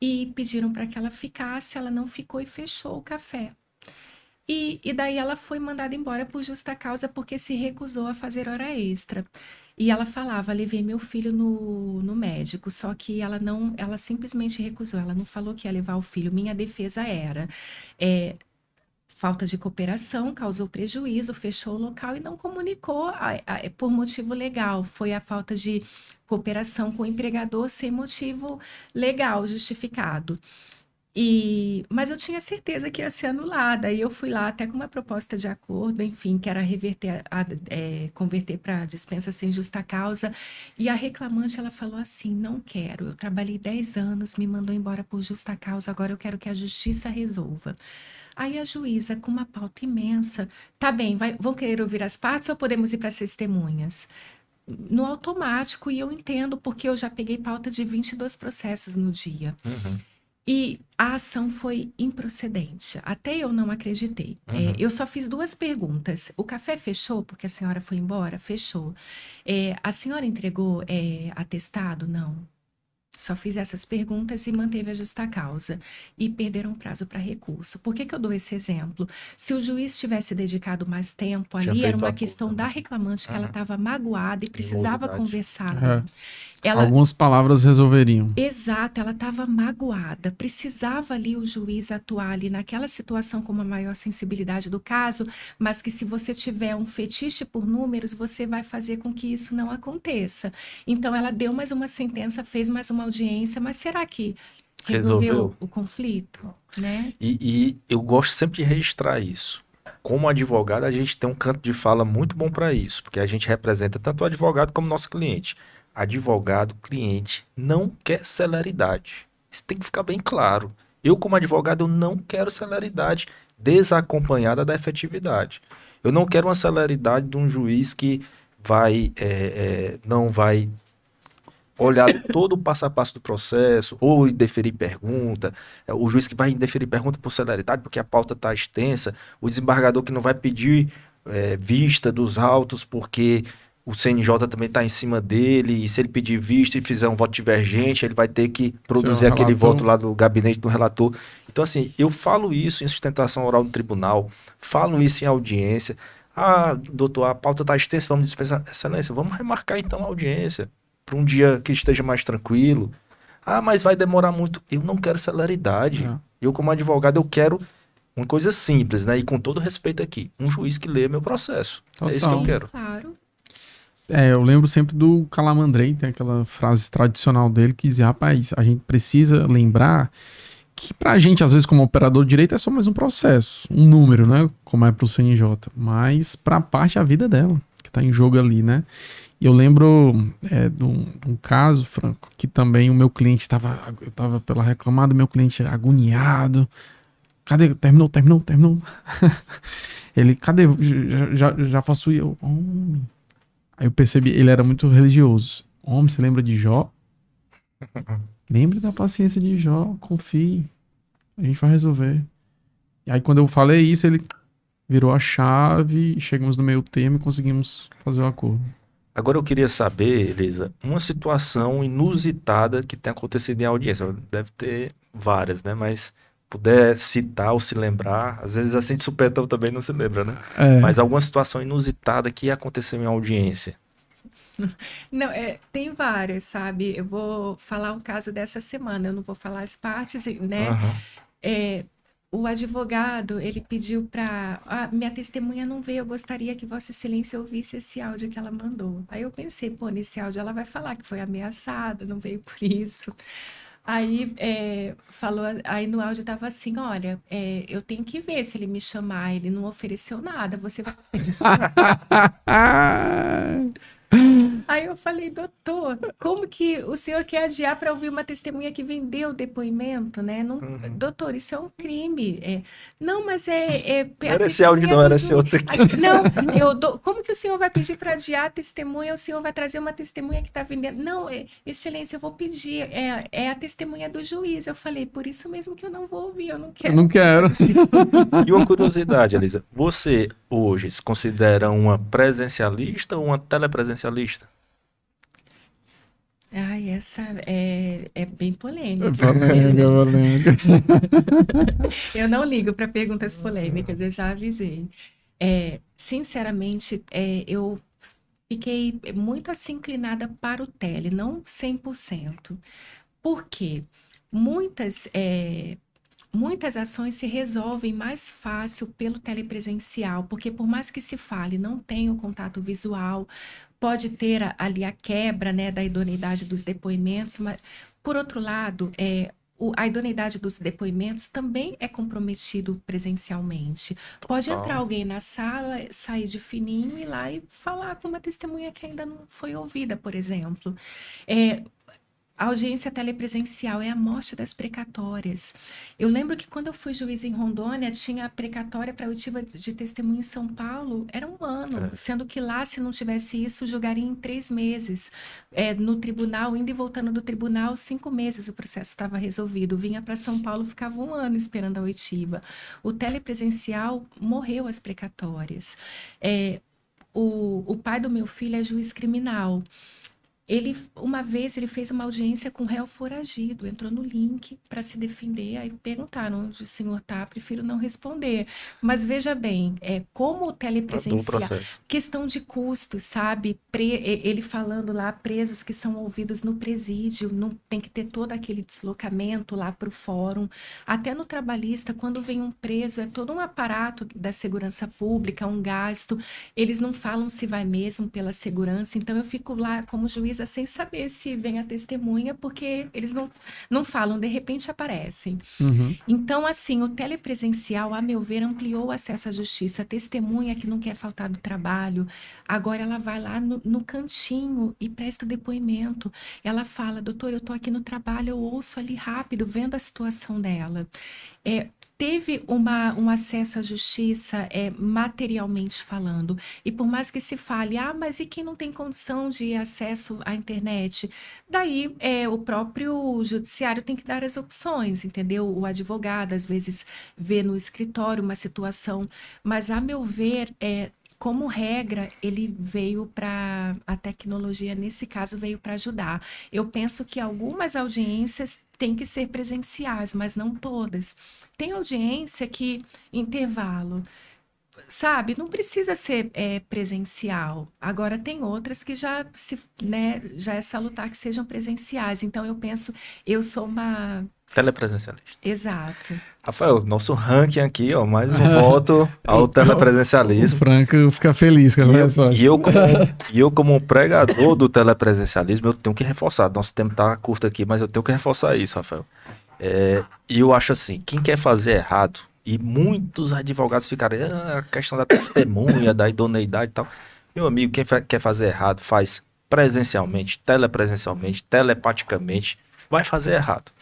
e pediram para que ela ficasse, ela não ficou e fechou o café. E, e daí ela foi mandada embora por justa causa porque se recusou a fazer hora extra. E ela falava, levei meu filho no, no médico, só que ela não, ela simplesmente recusou, ela não falou que ia levar o filho. Minha defesa era, é, falta de cooperação causou prejuízo, fechou o local e não comunicou a, a, é, por motivo legal. Foi a falta de cooperação com o empregador sem motivo legal justificado. E, mas eu tinha certeza que ia ser anulada. E eu fui lá até com uma proposta de acordo, enfim, que era reverter, a, é, converter para dispensa sem justa causa. E a reclamante ela falou assim: não quero. Eu trabalhei 10 anos, me mandou embora por justa causa, agora eu quero que a justiça resolva. Aí a juíza, com uma pauta imensa, tá bem, vai, vão querer ouvir as partes ou podemos ir para as testemunhas? No automático, e eu entendo, porque eu já peguei pauta de 22 processos no dia. Uhum. E a ação foi improcedente. Até eu não acreditei. É, uhum. É, eu só fiz duas perguntas. O café fechou porque a senhora foi embora? Fechou. É, a senhora entregou é, atestado? Não. Só fiz essas perguntas e manteve a justa causa e perderam prazo para recurso. Por que, que eu dou esse exemplo? Se o juiz tivesse dedicado mais tempo ali, era uma questão boca, da né? reclamante que ela estava magoada e precisava conversar. É. Ela... Algumas palavras resolveriam. Exato, ela estava magoada, precisava ali o juiz atuar ali naquela situação com uma maior sensibilidade do caso, mas que se você tiver um fetiche por números, você vai fazer com que isso não aconteça. Então ela deu mais uma sentença, fez mais uma audiência, mas será que resolveu, resolveu. o conflito? Né? E, e eu gosto sempre de registrar isso como advogado, a gente tem um canto de fala muito bom para isso, porque a gente representa tanto o advogado como o nosso cliente. Advogado, cliente, não quer celeridade. Isso tem que ficar bem claro. Eu, como advogado, eu não quero celeridade desacompanhada da efetividade. Eu não quero uma celeridade de um juiz que vai, é, é, não vai olhar todo o passo a passo do processo, ou indeferir pergunta, é, o juiz que vai indeferir pergunta por celeridade, porque a pauta está extensa, o desembargador que não vai pedir é, vista dos autos, porque o CNJ também está em cima dele, e se ele pedir vista e fizer um voto divergente, ele vai ter que produzir aquele voto lá do gabinete do relator. Então, assim, eu falo isso em sustentação oral no tribunal, falo isso em audiência. Ah, doutor, a pauta está extensa, vamos dispensar. Excelência, vamos remarcar então a audiência para um dia que esteja mais tranquilo. Ah, mas vai demorar muito. Eu não quero celeridade. Eu, como advogado, eu quero uma coisa simples, né? E com todo respeito aqui, um juiz que lê meu processo. Total. É isso que eu quero. Claro. É, eu lembro sempre do Calamandrei, tem aquela frase tradicional dele que dizia, rapaz, a gente precisa lembrar que pra gente, às vezes, como operador de direito, é só mais um processo, um número, né? Como é pro CNJ. Mas pra parte, a vida dela, que tá em jogo ali, né? eu lembro é, de, um, de, um, caso, Franco, que também o meu cliente estava, eu estava pela reclamada, meu cliente agoniado. Cadê? Terminou, terminou, terminou. <laughs> ele, cadê? Já, já, já faço eu. Homem. Aí eu percebi, ele era muito religioso. Homem, você lembra de Jó? <laughs> Lembre da paciência de Jó, confie. A gente vai resolver. E aí quando eu falei isso, ele virou a chave, chegamos no meio termo e conseguimos fazer o acordo. Agora eu queria saber, Elisa, uma situação inusitada que tem acontecido em audiência. Deve ter várias, né? Mas puder citar ou se lembrar, às vezes assim de supetão também não se lembra, né? É. Mas alguma situação inusitada que aconteceu em audiência. <laughs> Não, é, tem várias, sabe? Eu vou falar um caso dessa semana, eu não vou falar as partes, né? Uhum. É, o advogado ele pediu para ah, minha testemunha não veio, eu gostaria que Vossa Excelência ouvisse esse áudio que ela mandou. Aí eu pensei, pô, nesse áudio ela vai falar que foi ameaçada, não veio por isso. Aí é, falou, aí no áudio estava assim, olha, é, eu tenho que ver se ele me chamar, ele não ofereceu nada, você vai <laughs> <laughs> Aí eu falei, doutor, como que o senhor quer adiar para ouvir uma testemunha que vendeu o depoimento, né? Não, uhum. Doutor, isso é um crime. É, não, mas é. é era esse áudio, não, era esse outro aqui. Não, eu como que o senhor vai pedir para adiar a testemunha? O senhor vai trazer uma testemunha que está vendendo? Não, é, excelência, eu vou pedir. É, é a testemunha do juiz. Eu falei, por isso mesmo que eu não vou ouvir, eu não quero. Eu não quero. e uma curiosidade, Elisa, você hoje se considera uma presencialista ou uma telepresencialista? Ai, essa é, é bem polêmica. É polêmica, é polêmica. <laughs> eu não ligo para perguntas polêmicas, eu já avisei. É, sinceramente, é, eu fiquei muito assim inclinada para o tele, não 100%. Por quê? Muitas, é, muitas ações se resolvem mais fácil pelo telepresencial, porque por mais que se fale, não tem o contato visual, pode ter ali a quebra né, da idoneidade dos depoimentos, mas, por outro lado, é, o, a idoneidade dos depoimentos também é comprometido presencialmente. Pode Total. entrar alguém na sala, sair de fininho e lá e falar com uma testemunha que ainda não foi ouvida, por exemplo. É, a audiência telepresencial é a morte das precatórias. Eu lembro que quando eu fui juiz em Rondônia, tinha a precatória para oitiva de testemunha em São Paulo, era um ano, é. sendo que lá, se não tivesse isso, julgaria em três meses. É, no tribunal, indo e voltando do tribunal, cinco meses o processo estava resolvido. Vinha para São Paulo, ficava um ano esperando a oitiva. O telepresencial morreu as precatórias. É, o, o pai do meu filho é juiz criminal. Ele, uma vez, ele fez uma audiência com o réu foragido, entrou no link para se defender, aí perguntaram onde o senhor está, prefiro não responder. Mas veja bem, é, como telepresenciar, questão de custo, sabe? Pre, ele falando lá, presos que são ouvidos no presídio, não tem que ter todo aquele deslocamento lá para o fórum. Até no trabalhista, quando vem um preso, é todo um aparato da segurança pública, um gasto, eles não falam se vai mesmo pela segurança, então eu fico lá como juiz sem saber se vem a testemunha, porque eles não, não falam, de repente aparecem. Uhum. Então, assim, o telepresencial, a meu ver, ampliou o acesso à justiça. A testemunha que não quer faltar do trabalho, agora ela vai lá no, no cantinho e presta o depoimento. Ela fala, doutor, eu estou aqui no trabalho, eu ouço ali rápido, vendo a situação dela. É, teve uma, um acesso à justiça é, materialmente falando. E por mais que se fale, ah, mas e quem não tem condição de acesso à internet? Daí é, o próprio judiciário tem que dar as opções, entendeu? O advogado às vezes vê no escritório uma situação, mas a meu ver, é, como regra, ele veio para a tecnologia nesse caso veio para ajudar. Eu penso que algumas audiências têm que ser presenciais, mas não todas. Tem audiência que intervalo Sabe, não precisa ser é, presencial. Agora, tem outras que já, se, né, já é salutar que sejam presenciais. Então, eu penso, eu sou uma telepresencialista. Exato. Rafael, nosso ranking aqui, ó, mais um <laughs> voto ao então, telepresencialismo. O Franco fica feliz com essa E eu, como, <laughs> e eu, como pregador do telepresencialismo, eu tenho que reforçar. Nosso tempo está curto aqui, mas eu tenho que reforçar isso, Rafael. É, e é, eu acho assim, quem quer fazer errado, e muitos advogados ficarem, ah, a questão da testemunha, da idoneidade e tal. Meu amigo, quem fa quer fazer errado, faz presencialmente, telepresencialmente, telepaticamente, vai fazer errado.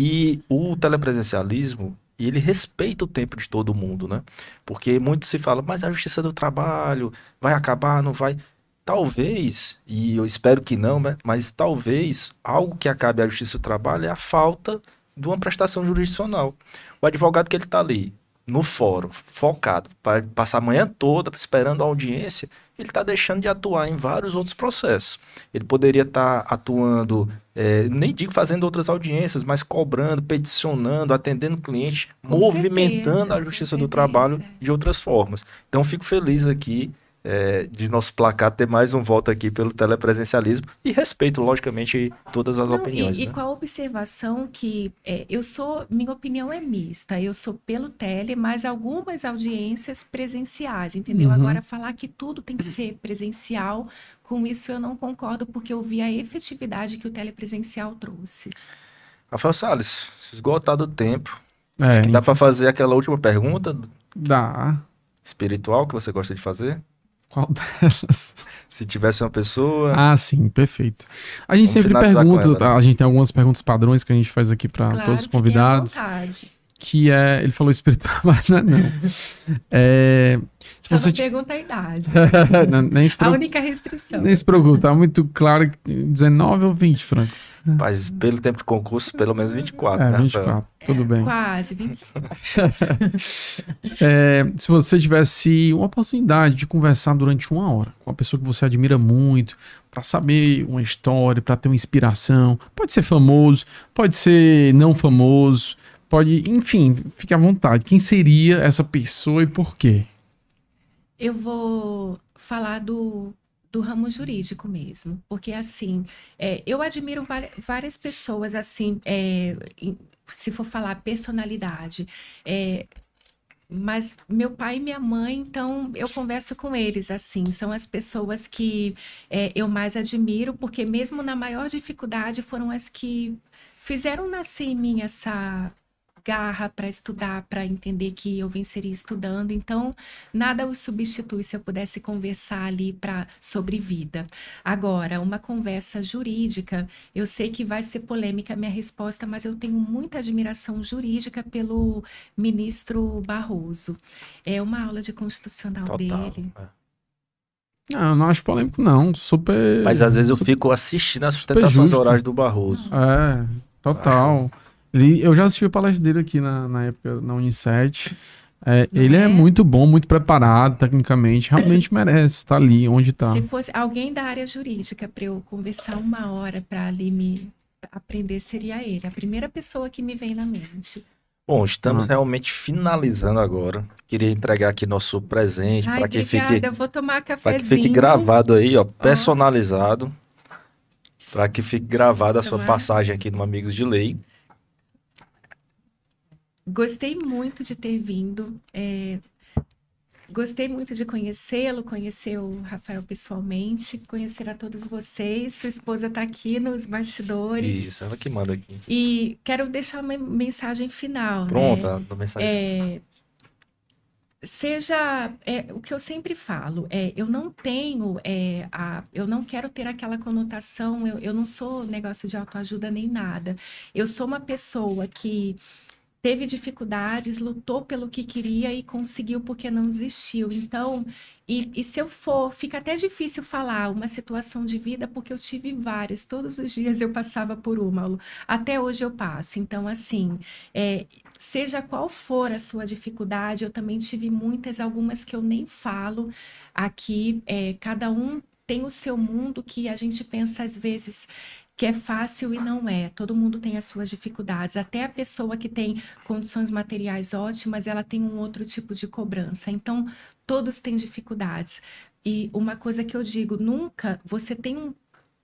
E o telepresencialismo, ele respeita o tempo de todo mundo, né? Porque muito se fala, mas a justiça do trabalho vai acabar, não vai talvez, e eu espero que não, né? mas talvez algo que acabe a justiça do trabalho é a falta de uma prestação jurisdicional. O advogado que ele está ali, no fórum, focado, para passar a manhã toda esperando a audiência, ele está deixando de atuar em vários outros processos. Ele poderia estar tá atuando, é, nem digo fazendo outras audiências, mas cobrando, peticionando, atendendo cliente, movimentando certeza, a justiça do trabalho de outras formas. Então, fico feliz aqui é, de nosso placar ter mais um voto aqui pelo telepresencialismo e respeito, logicamente, todas as Não, opiniões. E, né? e qual a observação que é, eu sou, minha opinião é mista, eu sou pelo tele, mas algumas audiências presenciais, entendeu? Uhum. Agora, falar que tudo tem que ser presencial, com isso eu não concordo, porque eu vi a efetividade que o telepresencial trouxe. Rafael Salles, esgotado o tempo. É, dá para fazer aquela última pergunta? Dá. Espiritual que você gosta de fazer? Qual <laughs> delas? Se tivesse uma pessoa. Ah, sim, perfeito. A gente sempre pergunta, ela, né? a gente tem algumas perguntas padrões que a gente faz aqui para claro, todos os convidados. Que é, ele falou espiritual, <laughs> mas não. É não. É, se Só você não te... pergunta a idade. <laughs> não, nem se A única restrição. Nem se preocupe, tá muito claro, 19 ou 20, Franco. É. Mas pelo tempo de concurso, pelo menos 24, é, né? 24, é, tudo bem. Quase, 25. <laughs> é, se você tivesse uma oportunidade de conversar durante uma hora com uma pessoa que você admira muito, para saber uma história, para ter uma inspiração, pode ser famoso, pode ser não famoso, pode, enfim, fique à vontade. Quem seria essa pessoa e por quê? Eu vou falar do do ramo jurídico mesmo, porque assim, é, eu admiro várias pessoas assim, é, se for falar personalidade, é, mas meu pai e minha mãe, então eu converso com eles assim, são as pessoas que é, eu mais admiro, porque mesmo na maior dificuldade foram as que fizeram nascer em mim essa garra para estudar, para entender que eu venceria estudando. Então, nada o substitui se eu pudesse conversar ali para sobre vida. Agora, uma conversa jurídica, eu sei que vai ser polêmica a minha resposta, mas eu tenho muita admiração jurídica pelo ministro Barroso. É uma aula de constitucional Total, dele. É. Não, não acho polêmico, não. Super. Mas às vezes eu fico assistindo as sustentações orais do Barroso. É, total. Ah. Ele, eu já assisti a palestra dele aqui na, na época, na Unicet. É, ele é, é? muito bom, muito preparado tecnicamente, realmente merece estar tá ali onde está. Se fosse alguém da área jurídica para eu conversar uma hora para ali me aprender, seria ele, a primeira pessoa que me vem na mente. Bom, estamos ah. realmente finalizando agora. Queria entregar aqui nosso presente para que fique. Eu vou tomar cafezinho. Para que fique gravado aí, ó, personalizado. Para que fique gravada a sua passagem aqui no Amigos de Lei. Gostei muito de ter vindo. É... Gostei muito de conhecê-lo, conhecer o Rafael pessoalmente, conhecer a todos vocês. Sua esposa está aqui nos bastidores. Isso, ela que manda aqui. E quero deixar uma mensagem final. Pronta, né? a mensagem. É... Seja é, o que eu sempre falo, é, eu não tenho, é, a, eu não quero ter aquela conotação, eu, eu não sou negócio de autoajuda nem nada. Eu sou uma pessoa que teve dificuldades, lutou pelo que queria e conseguiu porque não desistiu. Então, e, e, se eu for, fica até difícil falar uma situação de vida porque eu tive várias. Todos os dias eu passava por uma, até hoje eu passo. Então, assim, é, seja qual for a sua dificuldade, eu também tive muitas, algumas que eu nem falo aqui. É, cada um tem o seu mundo que a gente pensa às vezes que é fácil e não é. Todo mundo tem as suas dificuldades. Até a pessoa que tem condições materiais ótimas, ela tem um outro tipo de cobrança. Então, todos têm dificuldades. E uma coisa que eu digo, nunca você tem um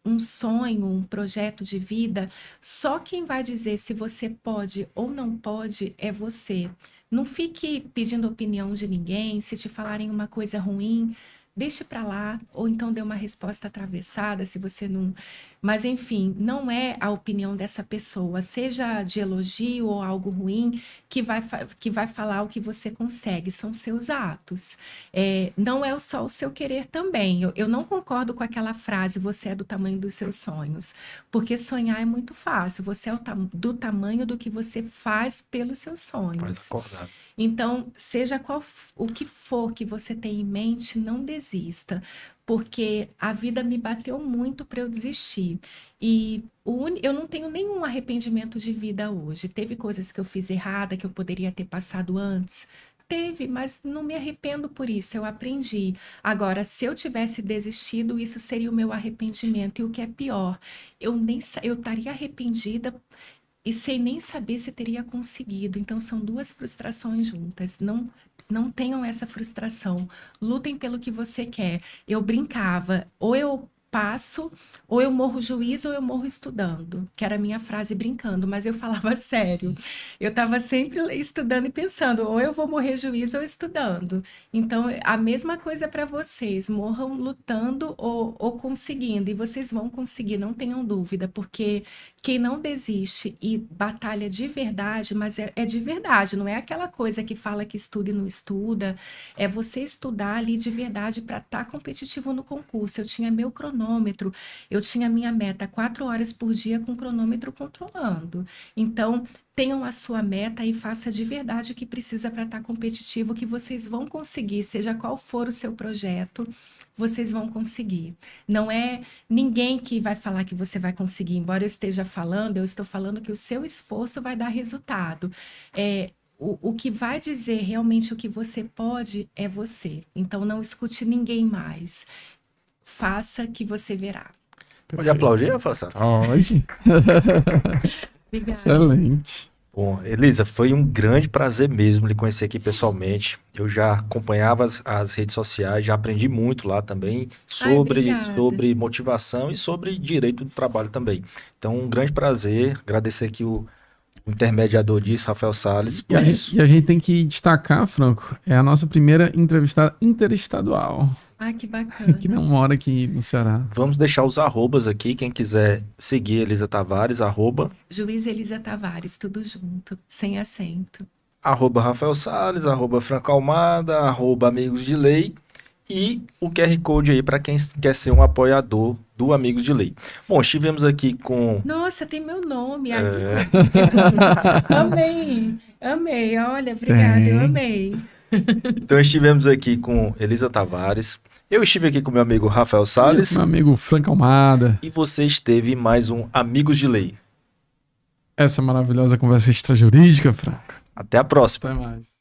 um sonho, um projeto de vida, só quem vai dizer se você pode ou não pode é você. Não fique pedindo opinião de ninguém, se te falarem uma coisa ruim, deixe para lá, ou então dê uma resposta atravessada, se você não. Mas, enfim, não é a opinião dessa pessoa, seja de elogio ou algo ruim, que vai, que vai falar o que você consegue, são seus atos. É, não é só o seu querer também. Eu, eu não concordo com aquela frase, você é do tamanho dos seus sonhos, porque sonhar é muito fácil, você é tam do tamanho do que você faz pelos seus sonhos. Mas, então, seja qual o que for que você tem em mente, não desista, porque a vida me bateu muito para eu desistir. E eu não tenho nenhum arrependimento de vida hoje. Teve coisas que eu fiz errada que eu poderia ter passado antes, Teve, mas não me arrependo por isso, eu aprendi. Agora, se eu tivesse desistido, isso seria o meu arrependimento. E o que é pior, eu nem eu estaria arrependida e sem nem saber se teria conseguido. Então são duas frustrações juntas. Não não tenham essa frustração. Lutem pelo que você quer. Eu brincava, ou eu passo, ou eu morro juízo ou eu morro estudando, que era a minha frase brincando, mas eu falava <laughs> sério. Eu estava sempre estudando e pensando, ou eu vou morrer juízo ou estudando. Então, a mesma coisa para vocês, morram lutando ou, ou conseguindo, e vocês vão conseguir, não tenham dúvida, porque quem não desiste e batalha de verdade, mas é, é de verdade, não é aquela coisa que fala que estuda e não estuda, é você estudar ali de verdade para estar tá competitivo no concurso. Eu tinha meu cronômetro cronômetro. Eu tinha minha meta quatro horas por dia com o cronômetro controlando. Então, tenham a sua meta e faça de verdade o que precisa para estar tá competitivo, que vocês vão conseguir, seja qual for o seu projeto, vocês vão conseguir. Não é ninguém que vai falar que você vai conseguir, embora eu esteja falando, eu estou falando que o seu esforço vai dar resultado. É, o, o que vai dizer realmente o que você pode é você. Então não escute ninguém mais faça que você verá. Pode aplaudir, Afonso? Pode. <laughs> Excelente. Bom, Elisa, foi um grande prazer mesmo lhe conhecer aqui pessoalmente. Eu já acompanhava as, as redes sociais, já aprendi muito lá também sobre, Ai, sobre motivação e sobre direito do trabalho também. Então, um grande prazer. Agradecer aqui o, o intermediador disso, Rafael Salles. Por e, isso. A gente, e a gente tem que destacar, Franco, é a nossa primeira entrevistada interestadual. Ah, que bacana. que não mora aqui no Ceará. Vamos deixar os arrobas aqui, quem quiser seguir Elisa Tavares, arroba. Juiz Elisa Tavares, tudo junto, sem acento. Arroba Rafael Salles, arroba Franco Almada, arroba Amigos de Lei e o QR Code aí para quem quer ser um apoiador do Amigos de Lei. Bom, estivemos aqui com. Nossa, tem meu nome. Ah, é... amei, amei. Olha, obrigada, eu amei. <laughs> então estivemos aqui com Elisa Tavares. Eu estive aqui com meu amigo Rafael Sales. Meu amigo Frank Almada. E você esteve mais um Amigos de Lei. Essa maravilhosa conversa extrajurídica, Franca. Até a próxima. Até mais.